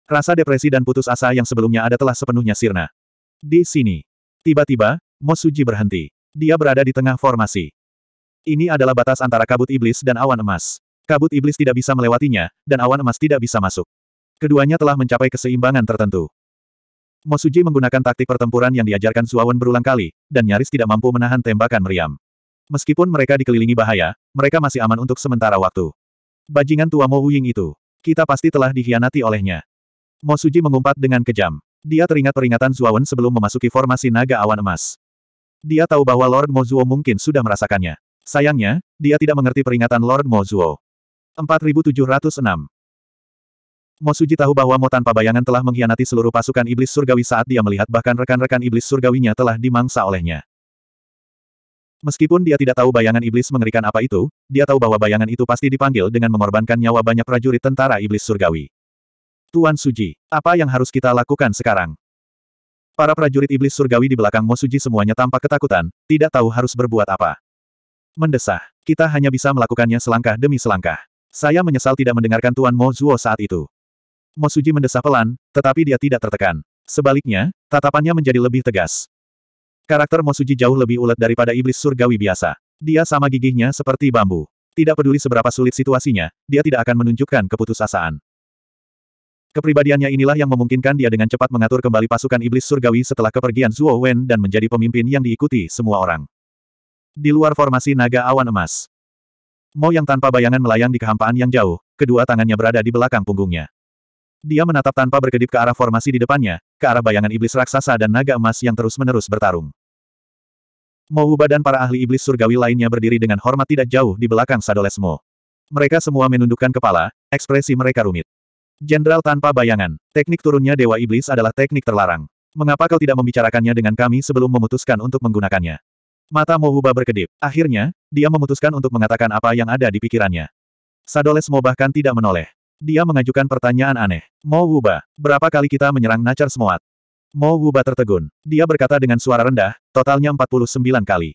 Rasa depresi dan putus asa yang sebelumnya ada telah sepenuhnya sirna. Di sini. Tiba-tiba, Mosuji berhenti. Dia berada di tengah formasi. Ini adalah batas antara kabut iblis dan awan emas. Kabut iblis tidak bisa melewatinya, dan awan emas tidak bisa masuk. Keduanya telah mencapai keseimbangan tertentu. Mosuji menggunakan taktik pertempuran yang diajarkan Suawan berulang kali, dan nyaris tidak mampu menahan tembakan meriam. Meskipun mereka dikelilingi bahaya, mereka masih aman untuk sementara waktu. Bajingan tua Mo Wuying itu, kita pasti telah dikhianati olehnya. Mo Suji mengumpat dengan kejam. Dia teringat peringatan Zuawan sebelum memasuki formasi naga awan emas. Dia tahu bahwa Lord Mo Zuo mungkin sudah merasakannya. Sayangnya, dia tidak mengerti peringatan Lord Mo Zuo. 4706 Mo Suji tahu bahwa Mo tanpa bayangan telah mengkhianati seluruh pasukan iblis surgawi saat dia melihat bahkan rekan-rekan iblis surgawinya telah dimangsa olehnya. Meskipun dia tidak tahu bayangan iblis mengerikan apa itu, dia tahu bahwa bayangan itu pasti dipanggil dengan mengorbankan nyawa banyak prajurit tentara iblis surgawi. Tuan Suji, apa yang harus kita lakukan sekarang? Para prajurit iblis surgawi di belakang Mosuji semuanya tampak ketakutan, tidak tahu harus berbuat apa. Mendesah, kita hanya bisa melakukannya selangkah demi selangkah. Saya menyesal tidak mendengarkan Tuan Mo Zuo saat itu. Mosuji mendesah pelan, tetapi dia tidak tertekan. Sebaliknya, tatapannya menjadi lebih tegas. Karakter Mosuji jauh lebih ulet daripada iblis surgawi biasa. Dia sama gigihnya seperti bambu. Tidak peduli seberapa sulit situasinya, dia tidak akan menunjukkan keputusasaan. Kepribadiannya inilah yang memungkinkan dia dengan cepat mengatur kembali pasukan iblis surgawi setelah kepergian Zuo Wen dan menjadi pemimpin yang diikuti semua orang. Di luar formasi naga awan emas. Mo yang tanpa bayangan melayang di kehampaan yang jauh, kedua tangannya berada di belakang punggungnya. Dia menatap tanpa berkedip ke arah formasi di depannya, ke arah bayangan iblis raksasa dan naga emas yang terus-menerus bertarung. Mouba dan para ahli iblis surgawi lainnya berdiri dengan hormat tidak jauh di belakang Sadolesmo. Mereka semua menundukkan kepala, ekspresi mereka rumit. Jenderal tanpa bayangan, teknik turunnya Dewa Iblis adalah teknik terlarang. Mengapa kau tidak membicarakannya dengan kami sebelum memutuskan untuk menggunakannya? Mata Mouba berkedip. Akhirnya, dia memutuskan untuk mengatakan apa yang ada di pikirannya. Sadolesmo bahkan tidak menoleh. Dia mengajukan pertanyaan aneh. Mo Wuba, berapa kali kita menyerang Nacar Smoat? Mo Wuba tertegun. Dia berkata dengan suara rendah, totalnya 49 kali.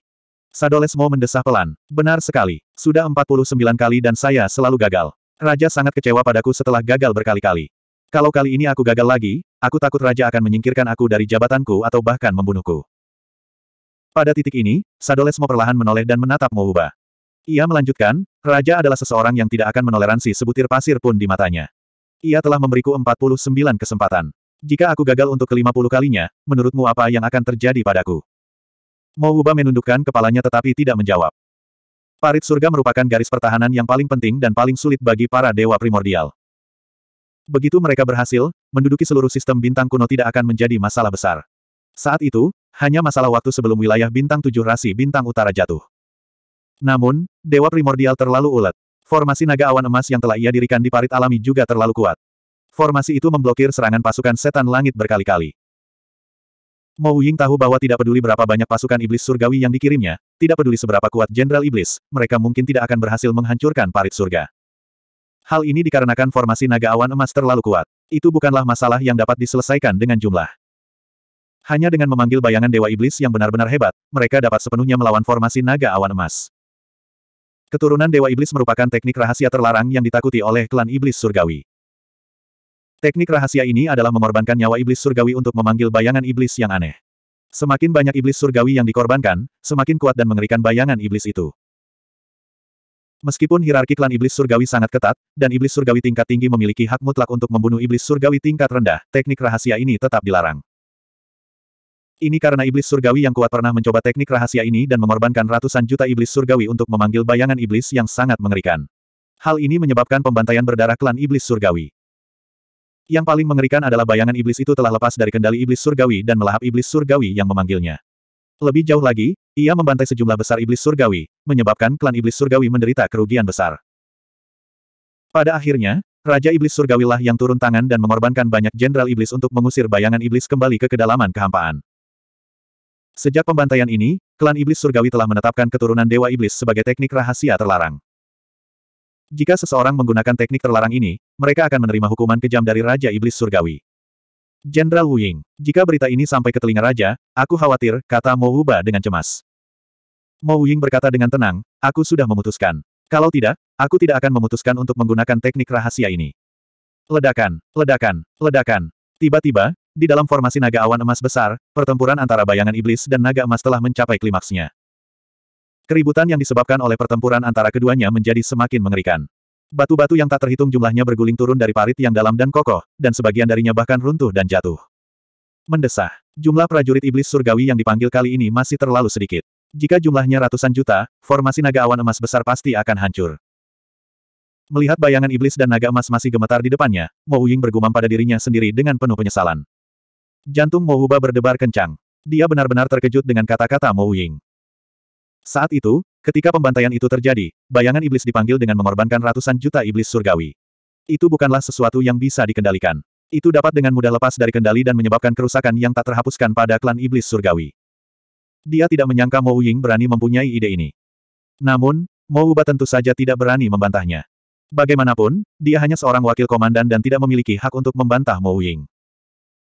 Sadoles Mo mendesah pelan. Benar sekali. Sudah 49 kali dan saya selalu gagal. Raja sangat kecewa padaku setelah gagal berkali-kali. Kalau kali ini aku gagal lagi, aku takut Raja akan menyingkirkan aku dari jabatanku atau bahkan membunuhku. Pada titik ini, Sadoles Mo perlahan menoleh dan menatap Mo ia melanjutkan, Raja adalah seseorang yang tidak akan menoleransi sebutir pasir pun di matanya. Ia telah memberiku 49 kesempatan. Jika aku gagal untuk kelima puluh kalinya, menurutmu apa yang akan terjadi padaku? Mouba menundukkan kepalanya tetapi tidak menjawab. Parit surga merupakan garis pertahanan yang paling penting dan paling sulit bagi para dewa primordial. Begitu mereka berhasil, menduduki seluruh sistem bintang kuno tidak akan menjadi masalah besar. Saat itu, hanya masalah waktu sebelum wilayah bintang tujuh rasi bintang utara jatuh. Namun, Dewa Primordial terlalu ulet. Formasi naga awan emas yang telah ia dirikan di parit alami juga terlalu kuat. Formasi itu memblokir serangan pasukan setan langit berkali-kali. Mo Ying tahu bahwa tidak peduli berapa banyak pasukan iblis surgawi yang dikirimnya, tidak peduli seberapa kuat jenderal iblis, mereka mungkin tidak akan berhasil menghancurkan parit surga. Hal ini dikarenakan formasi naga awan emas terlalu kuat. Itu bukanlah masalah yang dapat diselesaikan dengan jumlah. Hanya dengan memanggil bayangan Dewa Iblis yang benar-benar hebat, mereka dapat sepenuhnya melawan formasi naga awan emas. Keturunan Dewa Iblis merupakan teknik rahasia terlarang yang ditakuti oleh klan Iblis Surgawi. Teknik rahasia ini adalah mengorbankan nyawa Iblis Surgawi untuk memanggil bayangan Iblis yang aneh. Semakin banyak Iblis Surgawi yang dikorbankan, semakin kuat dan mengerikan bayangan Iblis itu. Meskipun hierarki klan Iblis Surgawi sangat ketat, dan Iblis Surgawi tingkat tinggi memiliki hak mutlak untuk membunuh Iblis Surgawi tingkat rendah, teknik rahasia ini tetap dilarang. Ini karena iblis surgawi yang kuat pernah mencoba teknik rahasia ini dan mengorbankan ratusan juta iblis surgawi untuk memanggil bayangan iblis yang sangat mengerikan. Hal ini menyebabkan pembantaian berdarah klan iblis surgawi. Yang paling mengerikan adalah bayangan iblis itu telah lepas dari kendali iblis surgawi dan melahap iblis surgawi yang memanggilnya. Lebih jauh lagi, ia membantai sejumlah besar iblis surgawi, menyebabkan klan iblis surgawi menderita kerugian besar. Pada akhirnya, Raja Iblis surgawi lah yang turun tangan dan mengorbankan banyak jenderal iblis untuk mengusir bayangan iblis kembali ke kedalaman kehampaan. Sejak pembantaian ini, klan iblis surgawi telah menetapkan keturunan dewa iblis sebagai teknik rahasia terlarang. Jika seseorang menggunakan teknik terlarang ini, mereka akan menerima hukuman kejam dari Raja Iblis Surgawi. Jenderal Wu Ying, jika berita ini sampai ke telinga Raja, aku khawatir, kata Mo Wuba dengan cemas. Mo Wu Ying berkata dengan tenang, aku sudah memutuskan. Kalau tidak, aku tidak akan memutuskan untuk menggunakan teknik rahasia ini. Ledakan, ledakan, ledakan. Tiba-tiba, di dalam formasi naga awan emas besar, pertempuran antara bayangan iblis dan naga emas telah mencapai klimaksnya. Keributan yang disebabkan oleh pertempuran antara keduanya menjadi semakin mengerikan. Batu-batu yang tak terhitung jumlahnya berguling turun dari parit yang dalam dan kokoh, dan sebagian darinya bahkan runtuh dan jatuh. Mendesah. Jumlah prajurit iblis surgawi yang dipanggil kali ini masih terlalu sedikit. Jika jumlahnya ratusan juta, formasi naga awan emas besar pasti akan hancur. Melihat bayangan iblis dan naga emas masih gemetar di depannya, Mo Ying bergumam pada dirinya sendiri dengan penuh penyesalan. Jantung Mouba berdebar kencang. Dia benar-benar terkejut dengan kata-kata Mo Ying. Saat itu, ketika pembantaian itu terjadi, bayangan iblis dipanggil dengan mengorbankan ratusan juta iblis surgawi. Itu bukanlah sesuatu yang bisa dikendalikan. Itu dapat dengan mudah lepas dari kendali dan menyebabkan kerusakan yang tak terhapuskan pada klan iblis surgawi. Dia tidak menyangka Mo Ying berani mempunyai ide ini. Namun, Mouba tentu saja tidak berani membantahnya. Bagaimanapun, dia hanya seorang wakil komandan dan tidak memiliki hak untuk membantah Mo Ying.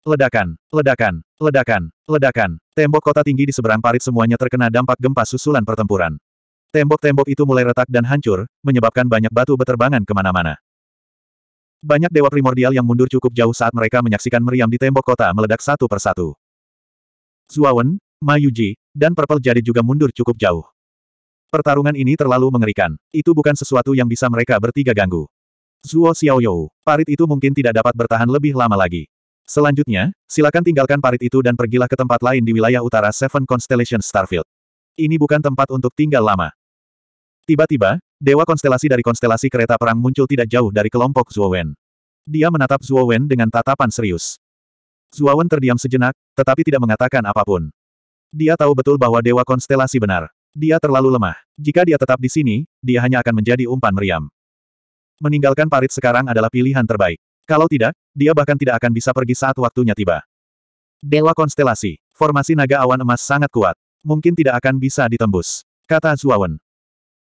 Ledakan, ledakan, ledakan, ledakan. Tembok kota tinggi di seberang parit semuanya terkena dampak gempa susulan pertempuran. Tembok-tembok itu mulai retak dan hancur, menyebabkan banyak batu beterbangan kemana-mana. Banyak dewa primordial yang mundur cukup jauh saat mereka menyaksikan meriam di tembok kota meledak satu persatu. Zuawan, Mayuji, dan Purple Jade juga mundur cukup jauh. Pertarungan ini terlalu mengerikan. Itu bukan sesuatu yang bisa mereka bertiga ganggu. Zuo Xiaoyou, parit itu mungkin tidak dapat bertahan lebih lama lagi. Selanjutnya, silakan tinggalkan parit itu dan pergilah ke tempat lain di wilayah utara Seven Constellation Starfield. Ini bukan tempat untuk tinggal lama. Tiba-tiba, dewa konstelasi dari konstelasi kereta perang muncul tidak jauh dari kelompok Wen. Dia menatap Wen dengan tatapan serius. Wen terdiam sejenak, tetapi tidak mengatakan apapun. Dia tahu betul bahwa dewa konstelasi benar. Dia terlalu lemah. Jika dia tetap di sini, dia hanya akan menjadi umpan meriam. Meninggalkan parit sekarang adalah pilihan terbaik. Kalau tidak, dia bahkan tidak akan bisa pergi saat waktunya tiba. Dewa Konstelasi, formasi naga awan emas sangat kuat. Mungkin tidak akan bisa ditembus, kata Zuawan.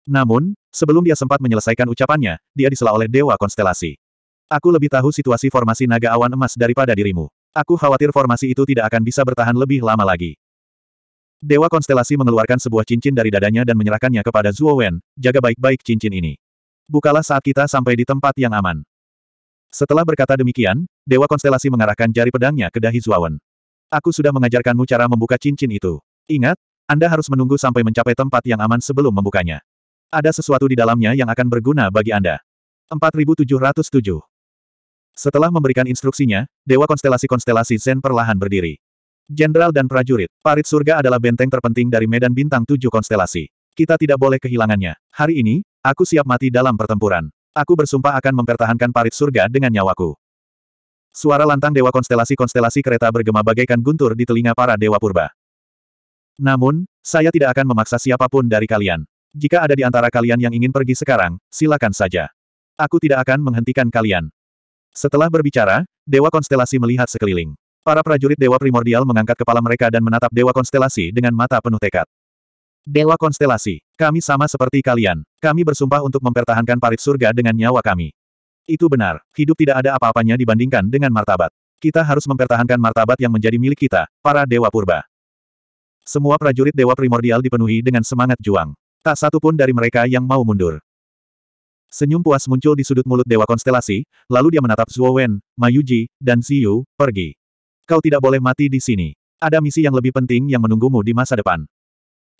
Namun, sebelum dia sempat menyelesaikan ucapannya, dia disela oleh Dewa Konstelasi. Aku lebih tahu situasi formasi naga awan emas daripada dirimu. Aku khawatir formasi itu tidak akan bisa bertahan lebih lama lagi. Dewa Konstelasi mengeluarkan sebuah cincin dari dadanya dan menyerahkannya kepada Zuo jaga baik-baik cincin ini. Bukalah saat kita sampai di tempat yang aman. Setelah berkata demikian, Dewa Konstelasi mengarahkan jari pedangnya ke dahi Zuawan. Aku sudah mengajarkanmu cara membuka cincin itu. Ingat, Anda harus menunggu sampai mencapai tempat yang aman sebelum membukanya. Ada sesuatu di dalamnya yang akan berguna bagi Anda. 4707 Setelah memberikan instruksinya, Dewa Konstelasi-Konstelasi Zen perlahan berdiri. Jenderal dan prajurit, parit surga adalah benteng terpenting dari medan bintang tujuh konstelasi. Kita tidak boleh kehilangannya. Hari ini, aku siap mati dalam pertempuran. Aku bersumpah akan mempertahankan parit surga dengan nyawaku. Suara lantang dewa konstelasi-konstelasi kereta bergema bagaikan guntur di telinga para dewa purba. Namun, saya tidak akan memaksa siapapun dari kalian. Jika ada di antara kalian yang ingin pergi sekarang, silakan saja. Aku tidak akan menghentikan kalian. Setelah berbicara, dewa konstelasi melihat sekeliling. Para prajurit dewa primordial mengangkat kepala mereka dan menatap dewa konstelasi dengan mata penuh tekad. Dewa Konstelasi, kami sama seperti kalian. Kami bersumpah untuk mempertahankan parit surga dengan nyawa kami. Itu benar, hidup tidak ada apa-apanya dibandingkan dengan martabat. Kita harus mempertahankan martabat yang menjadi milik kita, para Dewa Purba. Semua prajurit Dewa Primordial dipenuhi dengan semangat juang. Tak satu pun dari mereka yang mau mundur. Senyum puas muncul di sudut mulut Dewa Konstelasi, lalu dia menatap Zuo Wen, Mayuji, dan Ziyu, pergi. Kau tidak boleh mati di sini. Ada misi yang lebih penting yang menunggumu di masa depan.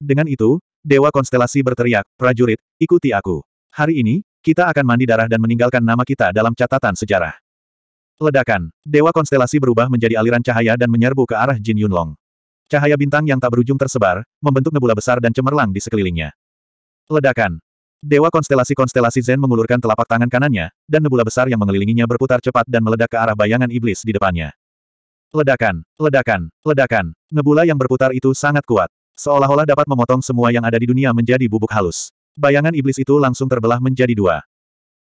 Dengan itu, Dewa Konstelasi berteriak, prajurit, ikuti aku. Hari ini, kita akan mandi darah dan meninggalkan nama kita dalam catatan sejarah. Ledakan, Dewa Konstelasi berubah menjadi aliran cahaya dan menyerbu ke arah Jin Yunlong. Cahaya bintang yang tak berujung tersebar, membentuk nebula besar dan cemerlang di sekelilingnya. Ledakan, Dewa Konstelasi-Konstelasi Zen mengulurkan telapak tangan kanannya, dan nebula besar yang mengelilinginya berputar cepat dan meledak ke arah bayangan iblis di depannya. Ledakan, ledakan, ledakan, nebula yang berputar itu sangat kuat. Seolah-olah dapat memotong semua yang ada di dunia menjadi bubuk halus. Bayangan iblis itu langsung terbelah menjadi dua.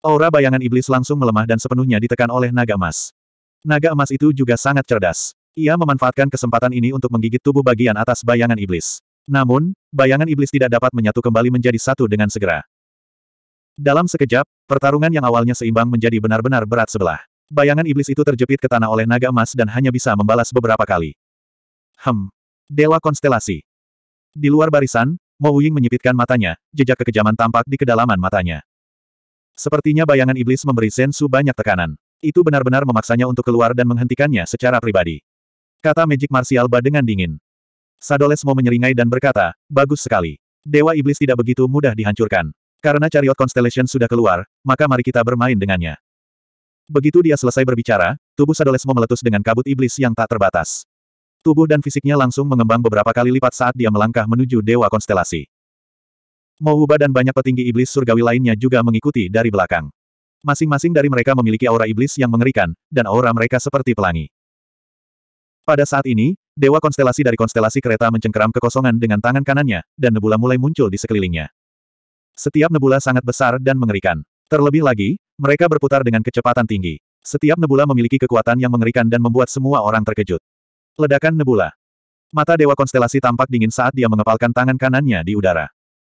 Aura bayangan iblis langsung melemah dan sepenuhnya ditekan oleh naga emas. Naga emas itu juga sangat cerdas. Ia memanfaatkan kesempatan ini untuk menggigit tubuh bagian atas bayangan iblis. Namun, bayangan iblis tidak dapat menyatu kembali menjadi satu dengan segera. Dalam sekejap, pertarungan yang awalnya seimbang menjadi benar-benar berat sebelah. Bayangan iblis itu terjepit ke tanah oleh naga emas dan hanya bisa membalas beberapa kali. Hem. Dewa Konstelasi. Di luar barisan, Mo Wuying menyipitkan matanya, jejak kekejaman tampak di kedalaman matanya. Sepertinya bayangan iblis memberi Zensu banyak tekanan. Itu benar-benar memaksanya untuk keluar dan menghentikannya secara pribadi. Kata Magic Martial Ba dengan dingin. Sadoles Mo menyeringai dan berkata, bagus sekali. Dewa iblis tidak begitu mudah dihancurkan. Karena Chariot Constellation sudah keluar, maka mari kita bermain dengannya. Begitu dia selesai berbicara, tubuh Sadolesmo meletus dengan kabut iblis yang tak terbatas. Tubuh dan fisiknya langsung mengembang beberapa kali lipat saat dia melangkah menuju Dewa Konstelasi. Mouba dan banyak petinggi iblis surgawi lainnya juga mengikuti dari belakang. Masing-masing dari mereka memiliki aura iblis yang mengerikan, dan aura mereka seperti pelangi. Pada saat ini, Dewa Konstelasi dari konstelasi kereta mencengkeram kekosongan dengan tangan kanannya, dan nebula mulai muncul di sekelilingnya. Setiap nebula sangat besar dan mengerikan. Terlebih lagi, mereka berputar dengan kecepatan tinggi. Setiap nebula memiliki kekuatan yang mengerikan dan membuat semua orang terkejut. Ledakan nebula. Mata Dewa Konstelasi tampak dingin saat dia mengepalkan tangan kanannya di udara.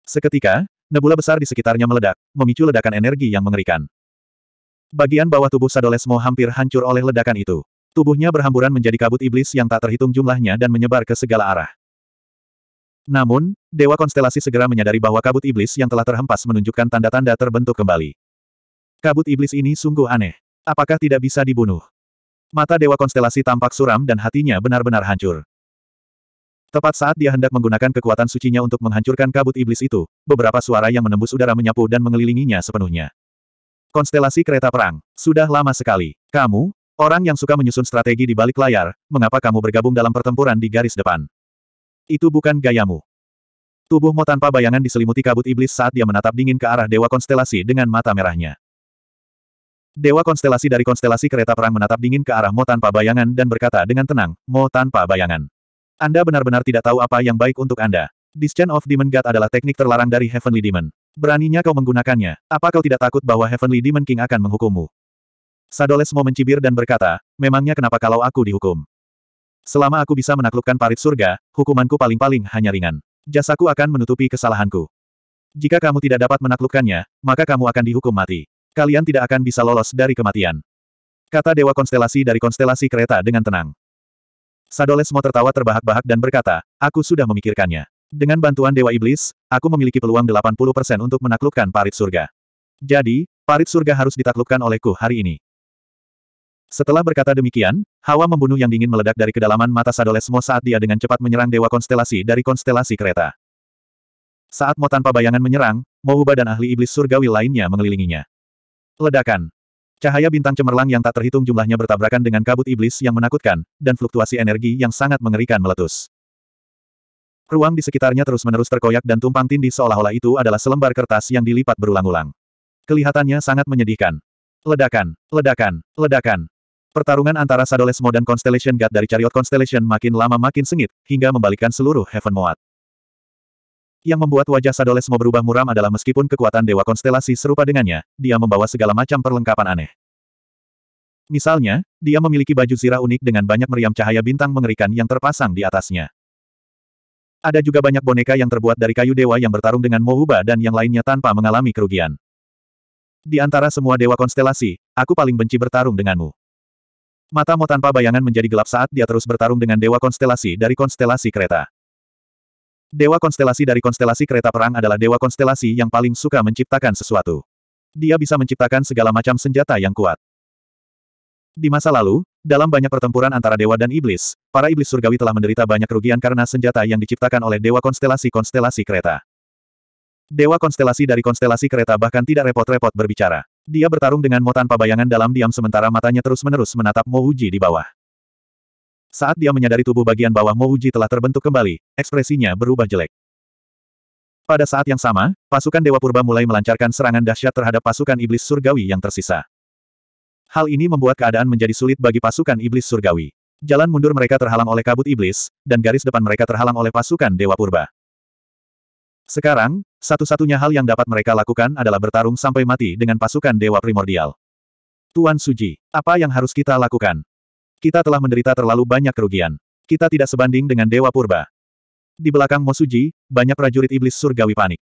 Seketika, nebula besar di sekitarnya meledak, memicu ledakan energi yang mengerikan. Bagian bawah tubuh Sadolesmo hampir hancur oleh ledakan itu. Tubuhnya berhamburan menjadi kabut iblis yang tak terhitung jumlahnya dan menyebar ke segala arah. Namun, Dewa Konstelasi segera menyadari bahwa kabut iblis yang telah terhempas menunjukkan tanda-tanda terbentuk kembali. Kabut iblis ini sungguh aneh. Apakah tidak bisa dibunuh? Mata Dewa Konstelasi tampak suram dan hatinya benar-benar hancur. Tepat saat dia hendak menggunakan kekuatan sucinya untuk menghancurkan kabut iblis itu, beberapa suara yang menembus udara menyapu dan mengelilinginya sepenuhnya. Konstelasi kereta perang, sudah lama sekali. Kamu, orang yang suka menyusun strategi di balik layar, mengapa kamu bergabung dalam pertempuran di garis depan? Itu bukan gayamu. Tubuhmu tanpa bayangan diselimuti kabut iblis saat dia menatap dingin ke arah Dewa Konstelasi dengan mata merahnya. Dewa konstelasi dari konstelasi kereta perang menatap dingin ke arah Mo tanpa bayangan dan berkata dengan tenang, Mo tanpa bayangan. Anda benar-benar tidak tahu apa yang baik untuk Anda. Dischan of Demon God adalah teknik terlarang dari Heavenly Demon. Beraninya kau menggunakannya, apa kau tidak takut bahwa Heavenly Demon King akan menghukummu? Sadoles Mo mencibir dan berkata, memangnya kenapa kalau aku dihukum? Selama aku bisa menaklukkan parit surga, hukumanku paling-paling hanya ringan. Jasaku akan menutupi kesalahanku. Jika kamu tidak dapat menaklukkannya, maka kamu akan dihukum mati. Kalian tidak akan bisa lolos dari kematian. Kata Dewa Konstelasi dari Konstelasi Kereta dengan tenang. Sadolesmo tertawa terbahak-bahak dan berkata, aku sudah memikirkannya. Dengan bantuan Dewa Iblis, aku memiliki peluang 80% untuk menaklukkan parit surga. Jadi, parit surga harus ditaklukkan olehku hari ini. Setelah berkata demikian, hawa membunuh yang dingin meledak dari kedalaman mata Sadolesmo saat dia dengan cepat menyerang Dewa Konstelasi dari Konstelasi Kereta. Saat Mo tanpa bayangan menyerang, Mohuba dan ahli iblis surgawi lainnya mengelilinginya. Ledakan. Cahaya bintang cemerlang yang tak terhitung jumlahnya bertabrakan dengan kabut iblis yang menakutkan, dan fluktuasi energi yang sangat mengerikan meletus. Ruang di sekitarnya terus-menerus terkoyak dan tumpang tindih seolah-olah itu adalah selembar kertas yang dilipat berulang-ulang. Kelihatannya sangat menyedihkan. Ledakan, ledakan, ledakan. Pertarungan antara Sadolesmo dan Constellation God dari Chariot Constellation makin lama makin sengit, hingga membalikkan seluruh Heaven Moat. Yang membuat wajah Sadolesmo berubah muram adalah meskipun kekuatan Dewa Konstelasi serupa dengannya, dia membawa segala macam perlengkapan aneh. Misalnya, dia memiliki baju zirah unik dengan banyak meriam cahaya bintang mengerikan yang terpasang di atasnya. Ada juga banyak boneka yang terbuat dari kayu dewa yang bertarung dengan Mohuba dan yang lainnya tanpa mengalami kerugian. Di antara semua dewa konstelasi, aku paling benci bertarung denganmu. Matamu tanpa bayangan menjadi gelap saat dia terus bertarung dengan dewa konstelasi dari konstelasi kereta. Dewa konstelasi dari konstelasi kereta perang adalah dewa konstelasi yang paling suka menciptakan sesuatu. Dia bisa menciptakan segala macam senjata yang kuat. Di masa lalu, dalam banyak pertempuran antara dewa dan iblis, para iblis surgawi telah menderita banyak kerugian karena senjata yang diciptakan oleh dewa konstelasi-konstelasi kereta. Dewa konstelasi dari konstelasi kereta bahkan tidak repot-repot berbicara. Dia bertarung dengan Mo tanpa bayangan dalam diam sementara matanya terus-menerus menatap Mo Uji di bawah. Saat dia menyadari tubuh bagian bawah Mouji telah terbentuk kembali, ekspresinya berubah jelek. Pada saat yang sama, pasukan Dewa Purba mulai melancarkan serangan dahsyat terhadap pasukan iblis surgawi yang tersisa. Hal ini membuat keadaan menjadi sulit bagi pasukan iblis surgawi. Jalan mundur mereka terhalang oleh kabut iblis, dan garis depan mereka terhalang oleh pasukan Dewa Purba. Sekarang, satu-satunya hal yang dapat mereka lakukan adalah bertarung sampai mati dengan pasukan Dewa Primordial. Tuan Suji, apa yang harus kita lakukan? Kita telah menderita terlalu banyak kerugian. Kita tidak sebanding dengan Dewa Purba. Di belakang Mosuji, banyak prajurit iblis surgawi panik.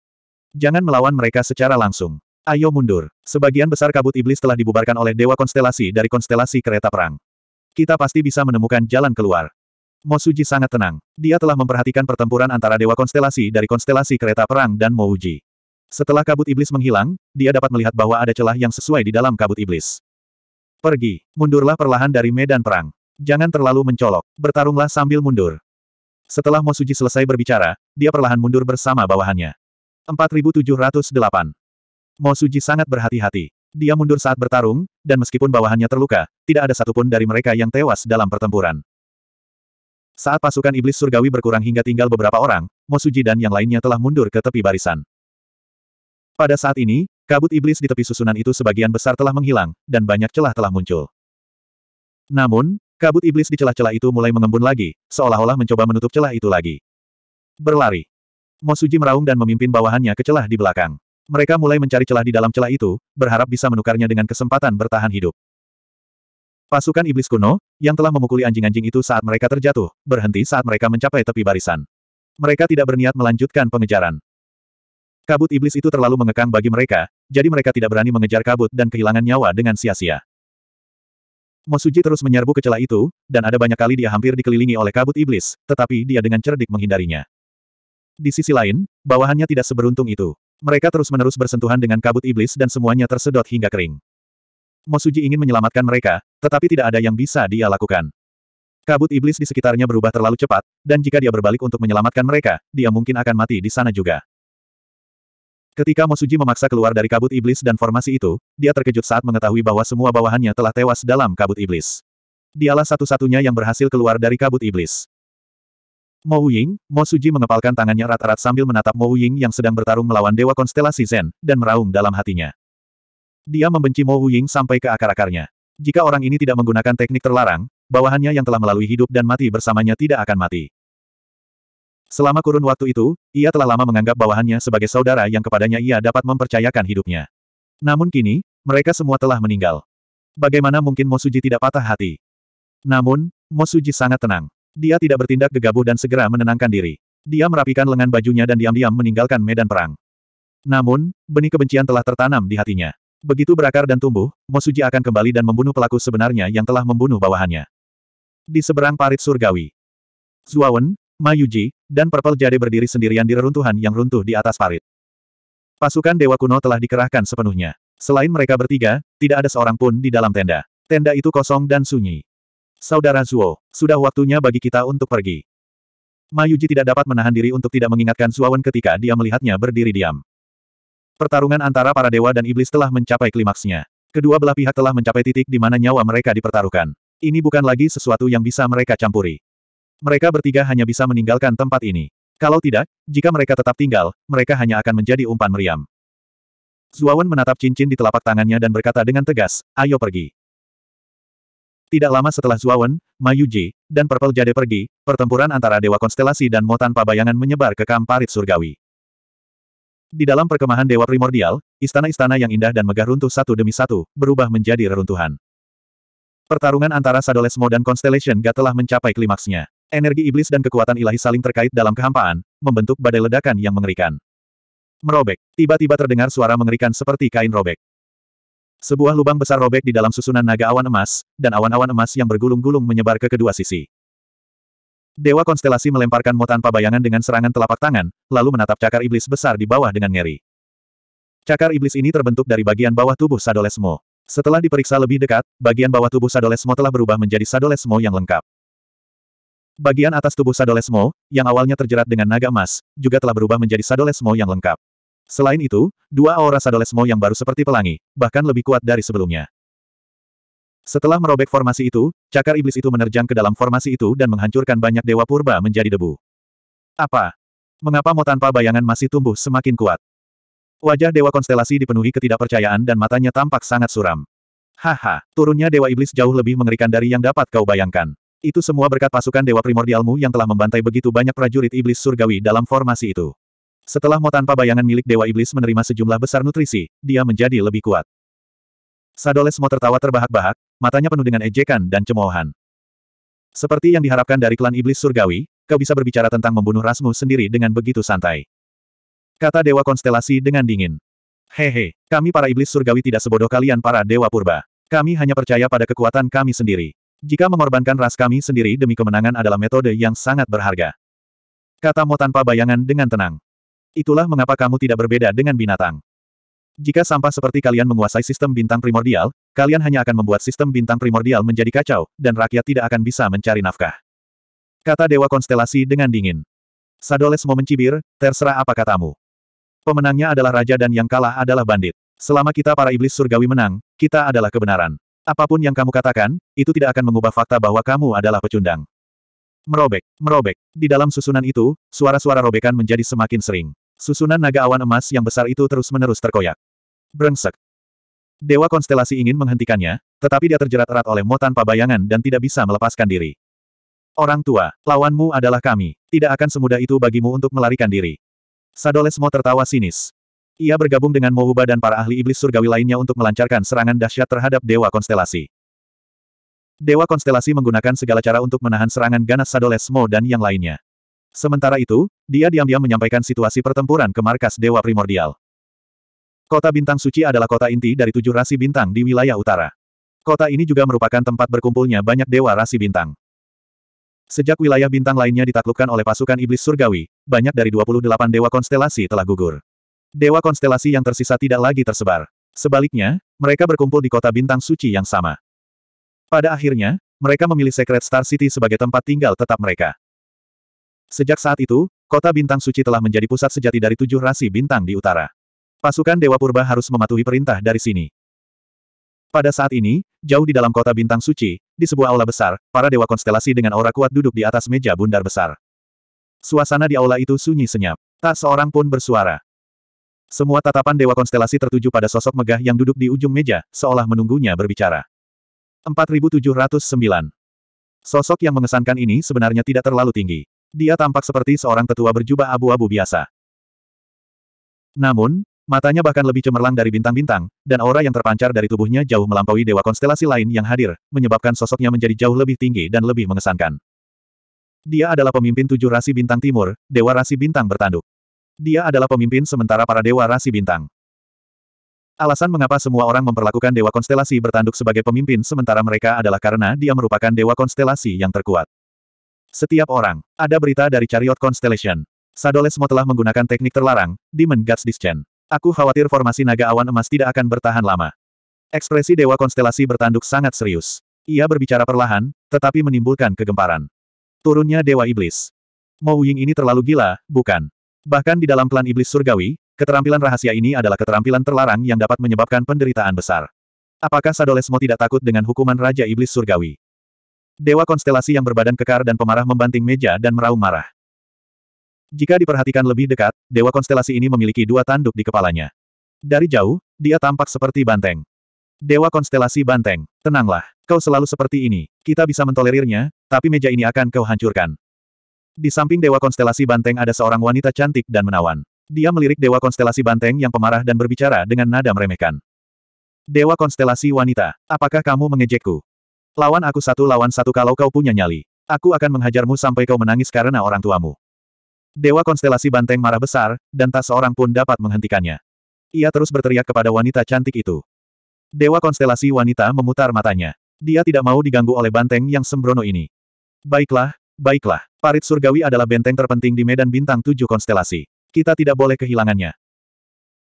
Jangan melawan mereka secara langsung. Ayo mundur. Sebagian besar kabut iblis telah dibubarkan oleh Dewa Konstelasi dari konstelasi kereta perang. Kita pasti bisa menemukan jalan keluar. Mosuji sangat tenang. Dia telah memperhatikan pertempuran antara Dewa Konstelasi dari konstelasi kereta perang dan Mouji. Setelah kabut iblis menghilang, dia dapat melihat bahwa ada celah yang sesuai di dalam kabut iblis. Pergi, mundurlah perlahan dari medan perang. Jangan terlalu mencolok, bertarunglah sambil mundur. Setelah Mosuji selesai berbicara, dia perlahan mundur bersama bawahannya. 4708. Mosuji sangat berhati-hati. Dia mundur saat bertarung, dan meskipun bawahannya terluka, tidak ada satupun dari mereka yang tewas dalam pertempuran. Saat pasukan iblis surgawi berkurang hingga tinggal beberapa orang, Mosuji dan yang lainnya telah mundur ke tepi barisan. Pada saat ini, Kabut iblis di tepi susunan itu sebagian besar telah menghilang, dan banyak celah telah muncul. Namun, kabut iblis di celah-celah itu mulai mengembun lagi, seolah-olah mencoba menutup celah itu lagi. Berlari. Mosuji meraung dan memimpin bawahannya ke celah di belakang. Mereka mulai mencari celah di dalam celah itu, berharap bisa menukarnya dengan kesempatan bertahan hidup. Pasukan iblis kuno, yang telah memukuli anjing-anjing itu saat mereka terjatuh, berhenti saat mereka mencapai tepi barisan. Mereka tidak berniat melanjutkan pengejaran. Kabut iblis itu terlalu mengekang bagi mereka, jadi mereka tidak berani mengejar kabut dan kehilangan nyawa dengan sia-sia. Mosuji terus menyerbu ke celah itu, dan ada banyak kali dia hampir dikelilingi oleh kabut iblis, tetapi dia dengan cerdik menghindarinya. Di sisi lain, bawahannya tidak seberuntung itu. Mereka terus-menerus bersentuhan dengan kabut iblis dan semuanya tersedot hingga kering. Mosuji ingin menyelamatkan mereka, tetapi tidak ada yang bisa dia lakukan. Kabut iblis di sekitarnya berubah terlalu cepat, dan jika dia berbalik untuk menyelamatkan mereka, dia mungkin akan mati di sana juga. Ketika Mosuji memaksa keluar dari kabut iblis dan formasi itu, dia terkejut saat mengetahui bahwa semua bawahannya telah tewas dalam kabut iblis. Dialah satu-satunya yang berhasil keluar dari kabut iblis. Mo Ying, Mo Suji mengepalkan tangannya erat-erat sambil menatap Mo Ying yang sedang bertarung melawan Dewa Konstelasi Zen, dan meraung dalam hatinya. Dia membenci Mo Ying sampai ke akar-akarnya. Jika orang ini tidak menggunakan teknik terlarang, bawahannya yang telah melalui hidup dan mati bersamanya tidak akan mati. Selama kurun waktu itu, ia telah lama menganggap bawahannya sebagai saudara yang kepadanya ia dapat mempercayakan hidupnya. Namun kini, mereka semua telah meninggal. Bagaimana mungkin Mosuji tidak patah hati? Namun, Mosuji sangat tenang. Dia tidak bertindak gegabah dan segera menenangkan diri. Dia merapikan lengan bajunya dan diam-diam meninggalkan medan perang. Namun, benih kebencian telah tertanam di hatinya. Begitu berakar dan tumbuh, Mosuji akan kembali dan membunuh pelaku sebenarnya yang telah membunuh bawahannya. Di seberang parit surgawi, Zuawan, Mayuji, dan Purple Jade berdiri sendirian di reruntuhan yang runtuh di atas parit. Pasukan Dewa Kuno telah dikerahkan sepenuhnya. Selain mereka bertiga, tidak ada seorang pun di dalam tenda. Tenda itu kosong dan sunyi. Saudara Zuo, sudah waktunya bagi kita untuk pergi. Mayuji tidak dapat menahan diri untuk tidak mengingatkan Suawan ketika dia melihatnya berdiri diam. Pertarungan antara para dewa dan iblis telah mencapai klimaksnya. Kedua belah pihak telah mencapai titik di mana nyawa mereka dipertaruhkan. Ini bukan lagi sesuatu yang bisa mereka campuri mereka bertiga hanya bisa meninggalkan tempat ini. Kalau tidak, jika mereka tetap tinggal, mereka hanya akan menjadi umpan meriam. Zuawan menatap cincin di telapak tangannya dan berkata dengan tegas, ayo pergi. Tidak lama setelah Zuawan, Mayuji, dan Purple Jade pergi, pertempuran antara Dewa Konstelasi dan Mo tanpa bayangan menyebar ke kamp parit surgawi. Di dalam perkemahan Dewa Primordial, istana-istana yang indah dan megah runtuh satu demi satu, berubah menjadi reruntuhan. Pertarungan antara Sadolesmo dan Constellation Ga telah mencapai klimaksnya. Energi iblis dan kekuatan ilahi saling terkait dalam kehampaan, membentuk badai ledakan yang mengerikan. Merobek. Tiba-tiba terdengar suara mengerikan seperti kain robek. Sebuah lubang besar robek di dalam susunan naga awan emas, dan awan-awan emas yang bergulung-gulung menyebar ke kedua sisi. Dewa konstelasi melemparkan Mo tanpa bayangan dengan serangan telapak tangan, lalu menatap cakar iblis besar di bawah dengan ngeri. Cakar iblis ini terbentuk dari bagian bawah tubuh Sadolesmo. Setelah diperiksa lebih dekat, bagian bawah tubuh Sadolesmo telah berubah menjadi Sadolesmo yang lengkap. Bagian atas tubuh Sadolesmo, yang awalnya terjerat dengan naga emas, juga telah berubah menjadi Sadolesmo yang lengkap. Selain itu, dua aura Sadolesmo yang baru seperti pelangi, bahkan lebih kuat dari sebelumnya. Setelah merobek formasi itu, cakar iblis itu menerjang ke dalam formasi itu dan menghancurkan banyak dewa purba menjadi debu. Apa? Mengapa mau tanpa bayangan masih tumbuh semakin kuat? Wajah dewa konstelasi dipenuhi ketidakpercayaan dan matanya tampak sangat suram. Haha, turunnya dewa iblis jauh lebih mengerikan dari yang dapat kau bayangkan. Itu semua berkat pasukan dewa primordialmu yang telah membantai begitu banyak prajurit iblis surgawi dalam formasi itu. Setelah mau tanpa bayangan milik dewa iblis menerima sejumlah besar nutrisi, dia menjadi lebih kuat. Sadoles mau tertawa terbahak-bahak, matanya penuh dengan ejekan dan cemoohan. Seperti yang diharapkan dari klan iblis surgawi, kau bisa berbicara tentang membunuh rasmu sendiri dengan begitu santai. Kata Dewa Konstelasi dengan dingin. Hehe, kami para iblis surgawi tidak sebodoh kalian para Dewa Purba. Kami hanya percaya pada kekuatan kami sendiri. Jika mengorbankan ras kami sendiri demi kemenangan adalah metode yang sangat berharga. Kata Mo tanpa bayangan dengan tenang. Itulah mengapa kamu tidak berbeda dengan binatang. Jika sampah seperti kalian menguasai sistem bintang primordial, kalian hanya akan membuat sistem bintang primordial menjadi kacau, dan rakyat tidak akan bisa mencari nafkah. Kata Dewa Konstelasi dengan dingin. Sadoles mau mencibir, terserah apa katamu. Pemenangnya adalah raja dan yang kalah adalah bandit. Selama kita para iblis surgawi menang, kita adalah kebenaran. Apapun yang kamu katakan, itu tidak akan mengubah fakta bahwa kamu adalah pecundang. Merobek, merobek. Di dalam susunan itu, suara-suara robekan menjadi semakin sering. Susunan naga awan emas yang besar itu terus-menerus terkoyak. Brengsek. Dewa konstelasi ingin menghentikannya, tetapi dia terjerat erat oleh Mo tanpa bayangan dan tidak bisa melepaskan diri. Orang tua, lawanmu adalah kami. Tidak akan semudah itu bagimu untuk melarikan diri. Sadolesmo tertawa sinis. Ia bergabung dengan Mouba dan para ahli iblis surgawi lainnya untuk melancarkan serangan dahsyat terhadap Dewa Konstelasi. Dewa Konstelasi menggunakan segala cara untuk menahan serangan ganas Sadolesmo dan yang lainnya. Sementara itu, dia diam-diam menyampaikan situasi pertempuran ke markas Dewa Primordial. Kota Bintang Suci adalah kota inti dari tujuh rasi bintang di wilayah utara. Kota ini juga merupakan tempat berkumpulnya banyak dewa rasi bintang. Sejak wilayah bintang lainnya ditaklukkan oleh pasukan iblis surgawi, banyak dari 28 dewa konstelasi telah gugur. Dewa konstelasi yang tersisa tidak lagi tersebar. Sebaliknya, mereka berkumpul di kota bintang suci yang sama. Pada akhirnya, mereka memilih Secret Star City sebagai tempat tinggal tetap mereka. Sejak saat itu, kota bintang suci telah menjadi pusat sejati dari tujuh rasi bintang di utara. Pasukan Dewa Purba harus mematuhi perintah dari sini. Pada saat ini, jauh di dalam kota bintang suci, di sebuah aula besar, para dewa konstelasi dengan aura kuat duduk di atas meja bundar besar. Suasana di aula itu sunyi senyap. Tak seorang pun bersuara. Semua tatapan Dewa Konstelasi tertuju pada sosok megah yang duduk di ujung meja, seolah menunggunya berbicara. 4709. Sosok yang mengesankan ini sebenarnya tidak terlalu tinggi. Dia tampak seperti seorang tetua berjubah abu-abu biasa. Namun, matanya bahkan lebih cemerlang dari bintang-bintang, dan aura yang terpancar dari tubuhnya jauh melampaui dewa konstelasi lain yang hadir, menyebabkan sosoknya menjadi jauh lebih tinggi dan lebih mengesankan. Dia adalah pemimpin tujuh rasi bintang timur, dewa rasi bintang bertanduk. Dia adalah pemimpin sementara para dewa rasi bintang. Alasan mengapa semua orang memperlakukan dewa konstelasi bertanduk sebagai pemimpin sementara mereka adalah karena dia merupakan dewa konstelasi yang terkuat. Setiap orang, ada berita dari Chariot Constellation. Sadolesmo telah menggunakan teknik terlarang, Demon Guts Dischen. Aku khawatir formasi naga awan emas tidak akan bertahan lama. Ekspresi dewa konstelasi bertanduk sangat serius. Ia berbicara perlahan, tetapi menimbulkan kegemparan. Turunnya dewa iblis. Mo Ying ini terlalu gila, bukan? Bahkan di dalam klan iblis surgawi, keterampilan rahasia ini adalah keterampilan terlarang yang dapat menyebabkan penderitaan besar. Apakah Sadolesmo tidak takut dengan hukuman Raja Iblis Surgawi? Dewa konstelasi yang berbadan kekar dan pemarah membanting meja dan meraung marah. Jika diperhatikan lebih dekat, Dewa konstelasi ini memiliki dua tanduk di kepalanya. Dari jauh, dia tampak seperti banteng. Dewa konstelasi banteng, tenanglah, kau selalu seperti ini, kita bisa mentolerirnya, tapi meja ini akan kau hancurkan. Di samping Dewa Konstelasi Banteng ada seorang wanita cantik dan menawan. Dia melirik Dewa Konstelasi Banteng yang pemarah dan berbicara dengan nada meremehkan. Dewa Konstelasi Wanita, apakah kamu mengejekku? Lawan aku satu lawan satu kalau kau punya nyali. Aku akan menghajarmu sampai kau menangis karena orang tuamu. Dewa Konstelasi Banteng marah besar, dan tak seorang pun dapat menghentikannya. Ia terus berteriak kepada wanita cantik itu. Dewa Konstelasi Wanita memutar matanya. Dia tidak mau diganggu oleh banteng yang sembrono ini. Baiklah, Baiklah, parit surgawi adalah benteng terpenting di medan bintang tujuh konstelasi. Kita tidak boleh kehilangannya.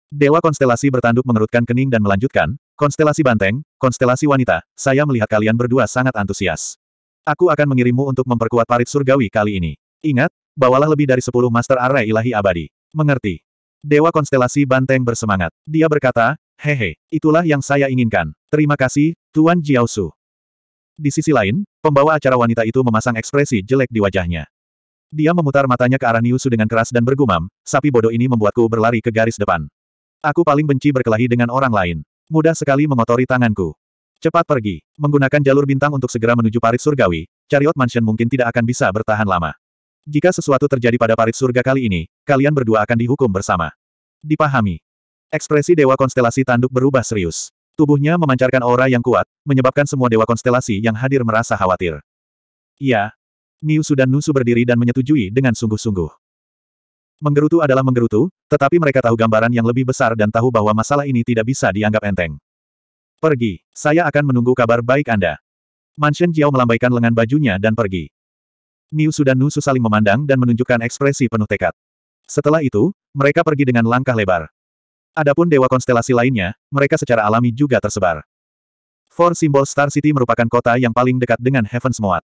Dewa konstelasi bertanduk mengerutkan kening dan melanjutkan, konstelasi banteng, konstelasi wanita, saya melihat kalian berdua sangat antusias. Aku akan mengirimmu untuk memperkuat parit surgawi kali ini. Ingat, bawalah lebih dari sepuluh master array ilahi abadi. Mengerti. Dewa konstelasi banteng bersemangat. Dia berkata, hehe, itulah yang saya inginkan. Terima kasih, Tuan Jiaosu. Di sisi lain, pembawa acara wanita itu memasang ekspresi jelek di wajahnya. Dia memutar matanya ke arah Niusu dengan keras dan bergumam, sapi bodoh ini membuatku berlari ke garis depan. Aku paling benci berkelahi dengan orang lain. Mudah sekali mengotori tanganku. Cepat pergi. Menggunakan jalur bintang untuk segera menuju parit surgawi, Chariot Mansion mungkin tidak akan bisa bertahan lama. Jika sesuatu terjadi pada parit surga kali ini, kalian berdua akan dihukum bersama. Dipahami. Ekspresi Dewa Konstelasi Tanduk berubah serius. Tubuhnya memancarkan aura yang kuat, menyebabkan semua dewa konstelasi yang hadir merasa khawatir. Iya. Niusu dan Nusu berdiri dan menyetujui dengan sungguh-sungguh. Menggerutu adalah menggerutu, tetapi mereka tahu gambaran yang lebih besar dan tahu bahwa masalah ini tidak bisa dianggap enteng. Pergi, saya akan menunggu kabar baik Anda. Mansion Jiao melambaikan lengan bajunya dan pergi. Niusu dan Nusu saling memandang dan menunjukkan ekspresi penuh tekad. Setelah itu, mereka pergi dengan langkah lebar. Adapun dewa konstelasi lainnya, mereka secara alami juga tersebar. Four Symbol Star City merupakan kota yang paling dekat dengan Heaven's Moat.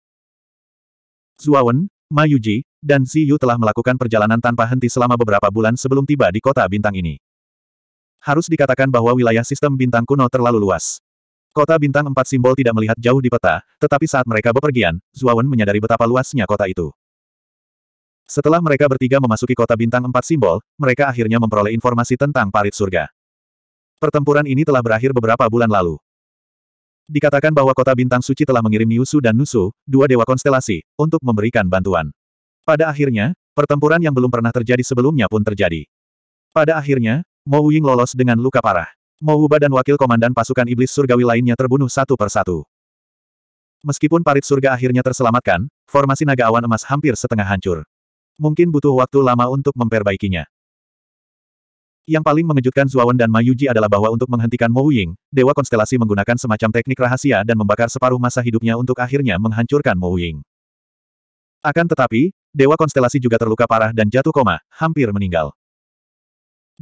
Zuawan, Mayuji, dan Ziyu telah melakukan perjalanan tanpa henti selama beberapa bulan sebelum tiba di kota bintang ini. Harus dikatakan bahwa wilayah sistem bintang kuno terlalu luas. Kota bintang empat simbol tidak melihat jauh di peta, tetapi saat mereka bepergian, Zuawan menyadari betapa luasnya kota itu. Setelah mereka bertiga memasuki kota bintang empat simbol, mereka akhirnya memperoleh informasi tentang parit surga. Pertempuran ini telah berakhir beberapa bulan lalu. Dikatakan bahwa kota bintang suci telah mengirim Yusu dan Nusu, dua dewa konstelasi, untuk memberikan bantuan. Pada akhirnya, pertempuran yang belum pernah terjadi sebelumnya pun terjadi. Pada akhirnya, Mo Ying lolos dengan luka parah. Mo Wuba dan wakil komandan pasukan iblis surgawi lainnya terbunuh satu per satu. Meskipun parit surga akhirnya terselamatkan, formasi naga awan emas hampir setengah hancur. Mungkin butuh waktu lama untuk memperbaikinya. Yang paling mengejutkan Zuawan dan Mayuji adalah bahwa untuk menghentikan Mo Wuying, Dewa Konstelasi menggunakan semacam teknik rahasia dan membakar separuh masa hidupnya untuk akhirnya menghancurkan Mo Wuying. Akan tetapi, Dewa Konstelasi juga terluka parah dan jatuh koma, hampir meninggal.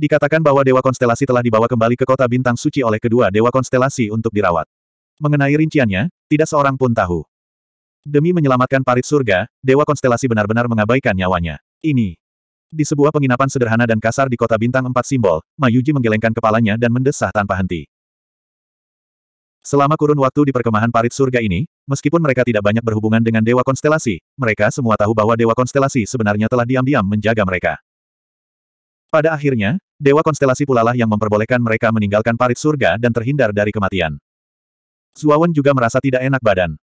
Dikatakan bahwa Dewa Konstelasi telah dibawa kembali ke kota Bintang Suci oleh kedua Dewa Konstelasi untuk dirawat. Mengenai rinciannya, tidak seorang pun tahu. Demi menyelamatkan parit surga, Dewa Konstelasi benar-benar mengabaikan nyawanya. Ini. Di sebuah penginapan sederhana dan kasar di kota bintang empat simbol, Mayuji menggelengkan kepalanya dan mendesah tanpa henti. Selama kurun waktu di perkemahan parit surga ini, meskipun mereka tidak banyak berhubungan dengan Dewa Konstelasi, mereka semua tahu bahwa Dewa Konstelasi sebenarnya telah diam-diam menjaga mereka. Pada akhirnya, Dewa Konstelasi pula lah yang memperbolehkan mereka meninggalkan parit surga dan terhindar dari kematian. Zuawan juga merasa tidak enak badan.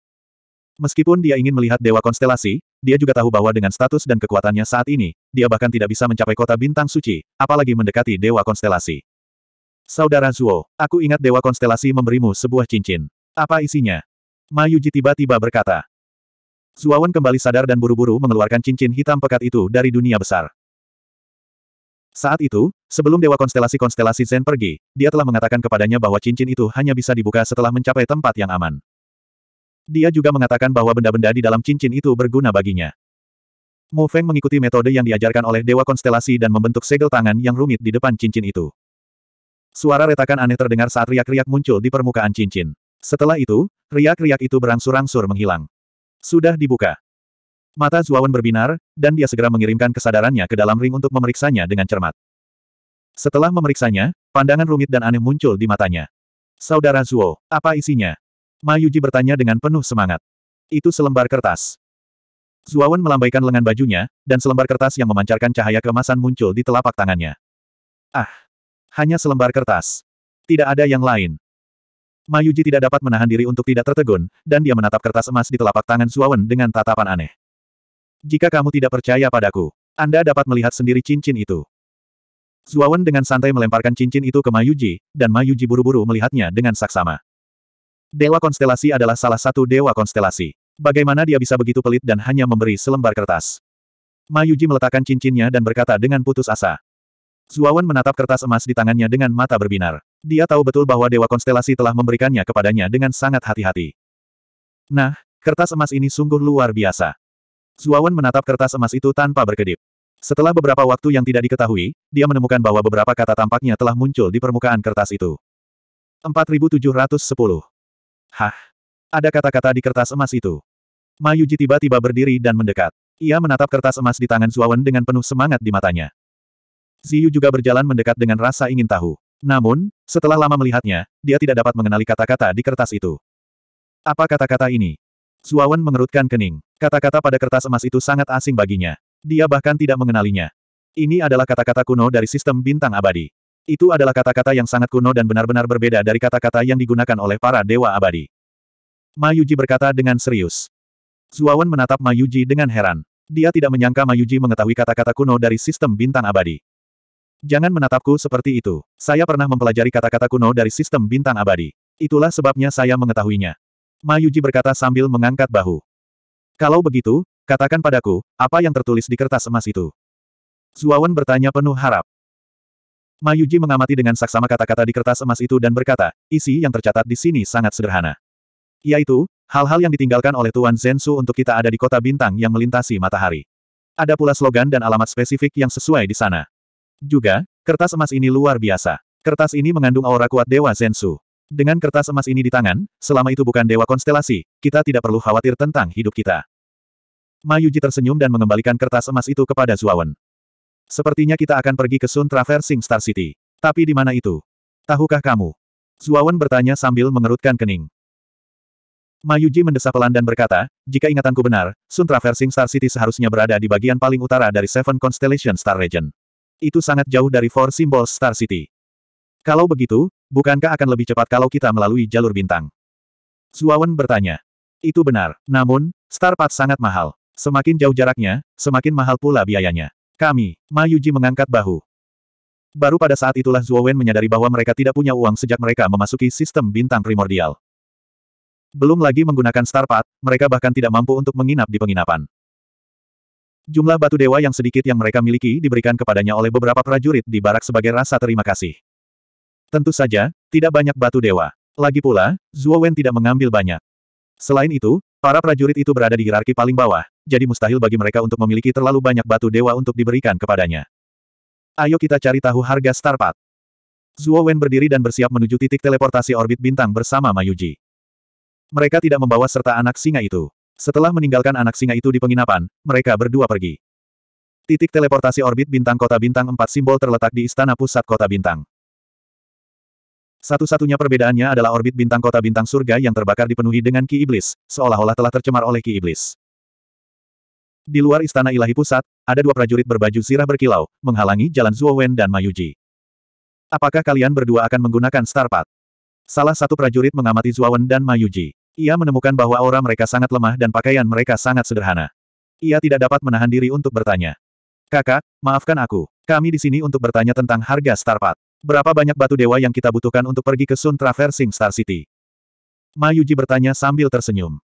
Meskipun dia ingin melihat Dewa Konstelasi, dia juga tahu bahwa dengan status dan kekuatannya saat ini, dia bahkan tidak bisa mencapai kota bintang suci, apalagi mendekati Dewa Konstelasi. Saudara Zuo, aku ingat Dewa Konstelasi memberimu sebuah cincin. Apa isinya? Mayuji tiba-tiba berkata. Zuawan kembali sadar dan buru-buru mengeluarkan cincin hitam pekat itu dari dunia besar. Saat itu, sebelum Dewa Konstelasi-Konstelasi Zen pergi, dia telah mengatakan kepadanya bahwa cincin itu hanya bisa dibuka setelah mencapai tempat yang aman. Dia juga mengatakan bahwa benda-benda di dalam cincin itu berguna baginya. Mu Feng mengikuti metode yang diajarkan oleh Dewa Konstelasi dan membentuk segel tangan yang rumit di depan cincin itu. Suara retakan aneh terdengar saat riak-riak muncul di permukaan cincin. Setelah itu, riak-riak itu berangsur-angsur menghilang. Sudah dibuka. Mata Zuawan berbinar, dan dia segera mengirimkan kesadarannya ke dalam ring untuk memeriksanya dengan cermat. Setelah memeriksanya, pandangan rumit dan aneh muncul di matanya. Saudara Zuo, apa isinya? Mayuji bertanya dengan penuh semangat. Itu selembar kertas. Zuawan melambaikan lengan bajunya, dan selembar kertas yang memancarkan cahaya kemasan muncul di telapak tangannya. Ah! Hanya selembar kertas. Tidak ada yang lain. Mayuji tidak dapat menahan diri untuk tidak tertegun, dan dia menatap kertas emas di telapak tangan Zuawan dengan tatapan aneh. Jika kamu tidak percaya padaku, Anda dapat melihat sendiri cincin itu. Zuawan dengan santai melemparkan cincin itu ke Mayuji, dan Mayuji buru-buru melihatnya dengan saksama. Dewa konstelasi adalah salah satu dewa konstelasi. Bagaimana dia bisa begitu pelit dan hanya memberi selembar kertas? Mayuji meletakkan cincinnya dan berkata dengan putus asa. Zuawan menatap kertas emas di tangannya dengan mata berbinar. Dia tahu betul bahwa Dewa Konstelasi telah memberikannya kepadanya dengan sangat hati-hati. Nah, kertas emas ini sungguh luar biasa. Zuawan menatap kertas emas itu tanpa berkedip. Setelah beberapa waktu yang tidak diketahui, dia menemukan bahwa beberapa kata tampaknya telah muncul di permukaan kertas itu. 4710 Hah? Ada kata-kata di kertas emas itu. Mayuji tiba-tiba berdiri dan mendekat. Ia menatap kertas emas di tangan Zuawan dengan penuh semangat di matanya. Ziyu juga berjalan mendekat dengan rasa ingin tahu. Namun, setelah lama melihatnya, dia tidak dapat mengenali kata-kata di kertas itu. Apa kata-kata ini? Zuawan mengerutkan kening. Kata-kata pada kertas emas itu sangat asing baginya. Dia bahkan tidak mengenalinya. Ini adalah kata-kata kuno dari sistem bintang abadi. Itu adalah kata-kata yang sangat kuno dan benar-benar berbeda dari kata-kata yang digunakan oleh para dewa abadi. Mayuji berkata dengan serius. Zuawan menatap Mayuji dengan heran. Dia tidak menyangka Mayuji mengetahui kata-kata kuno dari sistem bintang abadi. Jangan menatapku seperti itu. Saya pernah mempelajari kata-kata kuno dari sistem bintang abadi. Itulah sebabnya saya mengetahuinya. Mayuji berkata sambil mengangkat bahu. Kalau begitu, katakan padaku, apa yang tertulis di kertas emas itu? Zuawan bertanya penuh harap. Mayuji mengamati dengan saksama kata-kata di kertas emas itu dan berkata, isi yang tercatat di sini sangat sederhana. Yaitu, hal-hal yang ditinggalkan oleh Tuan Zensu untuk kita ada di kota bintang yang melintasi matahari. Ada pula slogan dan alamat spesifik yang sesuai di sana. Juga, kertas emas ini luar biasa. Kertas ini mengandung aura kuat Dewa Zensu. Dengan kertas emas ini di tangan, selama itu bukan Dewa Konstelasi, kita tidak perlu khawatir tentang hidup kita. Mayuji tersenyum dan mengembalikan kertas emas itu kepada Zuawan. Sepertinya kita akan pergi ke Sun Traversing Star City. Tapi di mana itu? Tahukah kamu? Zuawan bertanya sambil mengerutkan kening. Mayuji mendesah pelan dan berkata, jika ingatanku benar, Sun Traversing Star City seharusnya berada di bagian paling utara dari Seven Constellation Star Region. Itu sangat jauh dari Four Symbols Star City. Kalau begitu, bukankah akan lebih cepat kalau kita melalui jalur bintang? Zuawan bertanya. Itu benar, namun, Star Path sangat mahal. Semakin jauh jaraknya, semakin mahal pula biayanya. Kami, Ma Yuji mengangkat bahu. Baru pada saat itulah Zhuo Wen menyadari bahwa mereka tidak punya uang sejak mereka memasuki sistem bintang primordial. Belum lagi menggunakan starpad, mereka bahkan tidak mampu untuk menginap di penginapan. Jumlah batu dewa yang sedikit yang mereka miliki diberikan kepadanya oleh beberapa prajurit di barak sebagai rasa terima kasih. Tentu saja, tidak banyak batu dewa. Lagi pula, Zhuo Wen tidak mengambil banyak. Selain itu, para prajurit itu berada di hierarki paling bawah, jadi mustahil bagi mereka untuk memiliki terlalu banyak batu dewa untuk diberikan kepadanya. Ayo kita cari tahu harga Starpat. Zuo Wen berdiri dan bersiap menuju titik teleportasi orbit bintang bersama Mayuji. Mereka tidak membawa serta anak singa itu. Setelah meninggalkan anak singa itu di penginapan, mereka berdua pergi. Titik teleportasi orbit bintang kota bintang 4 simbol terletak di istana pusat kota bintang. Satu-satunya perbedaannya adalah orbit bintang kota bintang surga yang terbakar dipenuhi dengan ki iblis, seolah-olah telah tercemar oleh ki iblis. Di luar istana ilahi pusat, ada dua prajurit berbaju sirah berkilau, menghalangi jalan Zuo Wen dan Mayuji. Apakah kalian berdua akan menggunakan Starpat? Salah satu prajurit mengamati Zuo Wen dan Mayuji. Ia menemukan bahwa aura mereka sangat lemah dan pakaian mereka sangat sederhana. Ia tidak dapat menahan diri untuk bertanya. Kakak, maafkan aku. Kami di sini untuk bertanya tentang harga Starpat. Berapa banyak batu dewa yang kita butuhkan untuk pergi ke Sun Traversing Star City? Mayuji bertanya sambil tersenyum.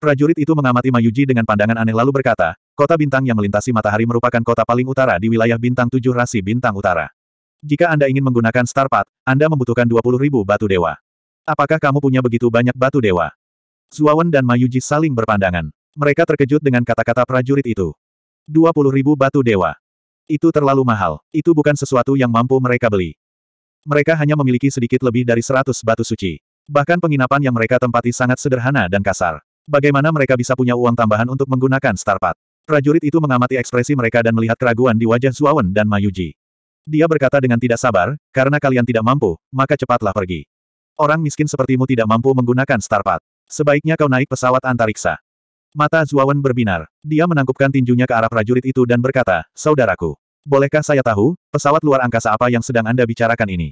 Prajurit itu mengamati Mayuji dengan pandangan aneh lalu berkata, kota bintang yang melintasi matahari merupakan kota paling utara di wilayah bintang tujuh rasi bintang utara. Jika Anda ingin menggunakan Starpat, Anda membutuhkan 20.000 batu dewa. Apakah kamu punya begitu banyak batu dewa? Zuawan dan Mayuji saling berpandangan. Mereka terkejut dengan kata-kata prajurit itu. 20 ribu batu dewa. Itu terlalu mahal. Itu bukan sesuatu yang mampu mereka beli. Mereka hanya memiliki sedikit lebih dari 100 batu suci. Bahkan penginapan yang mereka tempati sangat sederhana dan kasar. Bagaimana mereka bisa punya uang tambahan untuk menggunakan Starpad? Prajurit itu mengamati ekspresi mereka dan melihat keraguan di wajah Zuawan dan Mayuji. Dia berkata dengan tidak sabar, karena kalian tidak mampu, maka cepatlah pergi. Orang miskin sepertimu tidak mampu menggunakan Starpad. Sebaiknya kau naik pesawat antariksa. Mata Zuawan berbinar. Dia menangkupkan tinjunya ke arah prajurit itu dan berkata, Saudaraku, bolehkah saya tahu, pesawat luar angkasa apa yang sedang Anda bicarakan ini?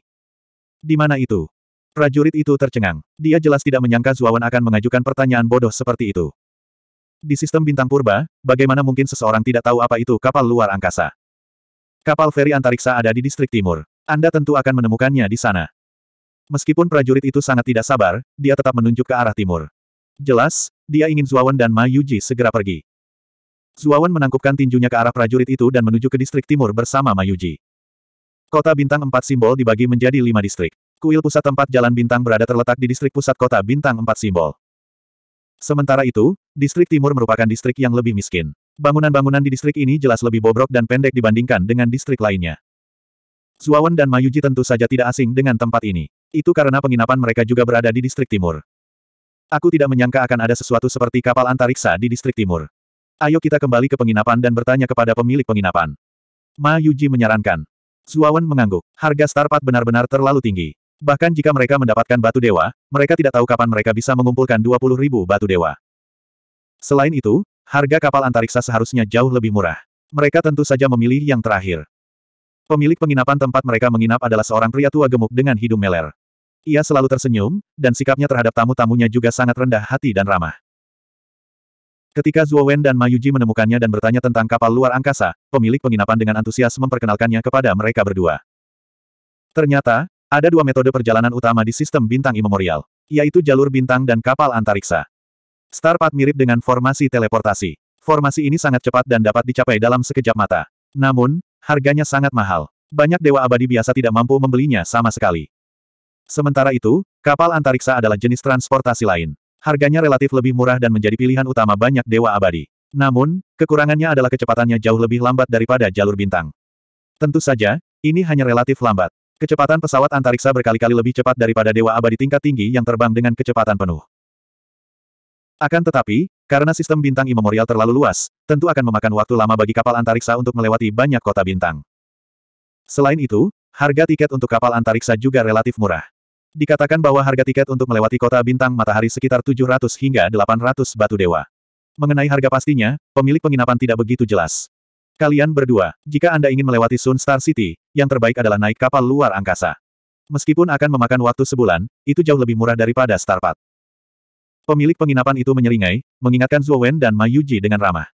Di mana itu? Prajurit itu tercengang. Dia jelas tidak menyangka Zuawan akan mengajukan pertanyaan bodoh seperti itu. Di sistem bintang purba, bagaimana mungkin seseorang tidak tahu apa itu kapal luar angkasa? Kapal feri antariksa ada di distrik timur. Anda tentu akan menemukannya di sana. Meskipun prajurit itu sangat tidak sabar, dia tetap menunjuk ke arah timur. Jelas, dia ingin Zuawan dan Ma Yuji segera pergi. Zuawan menangkupkan tinjunya ke arah prajurit itu dan menuju ke distrik timur bersama Ma Yuji. Kota bintang empat simbol dibagi menjadi lima distrik. Kuil pusat tempat Jalan Bintang berada terletak di distrik pusat kota Bintang empat Simbol. Sementara itu, distrik timur merupakan distrik yang lebih miskin. Bangunan-bangunan di distrik ini jelas lebih bobrok dan pendek dibandingkan dengan distrik lainnya. Zuawan dan Mayuji tentu saja tidak asing dengan tempat ini. Itu karena penginapan mereka juga berada di distrik timur. Aku tidak menyangka akan ada sesuatu seperti kapal antariksa di distrik timur. Ayo kita kembali ke penginapan dan bertanya kepada pemilik penginapan. Mayuji menyarankan. Zuawan mengangguk. Harga Starpat benar-benar terlalu tinggi. Bahkan jika mereka mendapatkan batu dewa, mereka tidak tahu kapan mereka bisa mengumpulkan 20 ribu batu dewa. Selain itu, harga kapal antariksa seharusnya jauh lebih murah. Mereka tentu saja memilih yang terakhir. Pemilik penginapan tempat mereka menginap adalah seorang pria tua gemuk dengan hidung meler. Ia selalu tersenyum, dan sikapnya terhadap tamu-tamunya juga sangat rendah hati dan ramah. Ketika Zhuo Wen dan Mayuji menemukannya dan bertanya tentang kapal luar angkasa, pemilik penginapan dengan antusias memperkenalkannya kepada mereka berdua. Ternyata, ada dua metode perjalanan utama di sistem bintang imemorial, yaitu jalur bintang dan kapal antariksa. Starpath mirip dengan formasi teleportasi. Formasi ini sangat cepat dan dapat dicapai dalam sekejap mata. Namun, harganya sangat mahal. Banyak dewa abadi biasa tidak mampu membelinya sama sekali. Sementara itu, kapal antariksa adalah jenis transportasi lain. Harganya relatif lebih murah dan menjadi pilihan utama banyak dewa abadi. Namun, kekurangannya adalah kecepatannya jauh lebih lambat daripada jalur bintang. Tentu saja, ini hanya relatif lambat. Kecepatan pesawat antariksa berkali-kali lebih cepat daripada Dewa Abadi tingkat tinggi yang terbang dengan kecepatan penuh. Akan tetapi, karena sistem bintang imemorial terlalu luas, tentu akan memakan waktu lama bagi kapal antariksa untuk melewati banyak kota bintang. Selain itu, harga tiket untuk kapal antariksa juga relatif murah. Dikatakan bahwa harga tiket untuk melewati kota bintang matahari sekitar 700 hingga 800 batu dewa. Mengenai harga pastinya, pemilik penginapan tidak begitu jelas. Kalian berdua, jika Anda ingin melewati Sun Star City, yang terbaik adalah naik kapal luar angkasa. Meskipun akan memakan waktu sebulan, itu jauh lebih murah daripada Starpath. Pemilik penginapan itu menyeringai, mengingatkan Zhou Wen dan Ma Yuji dengan ramah.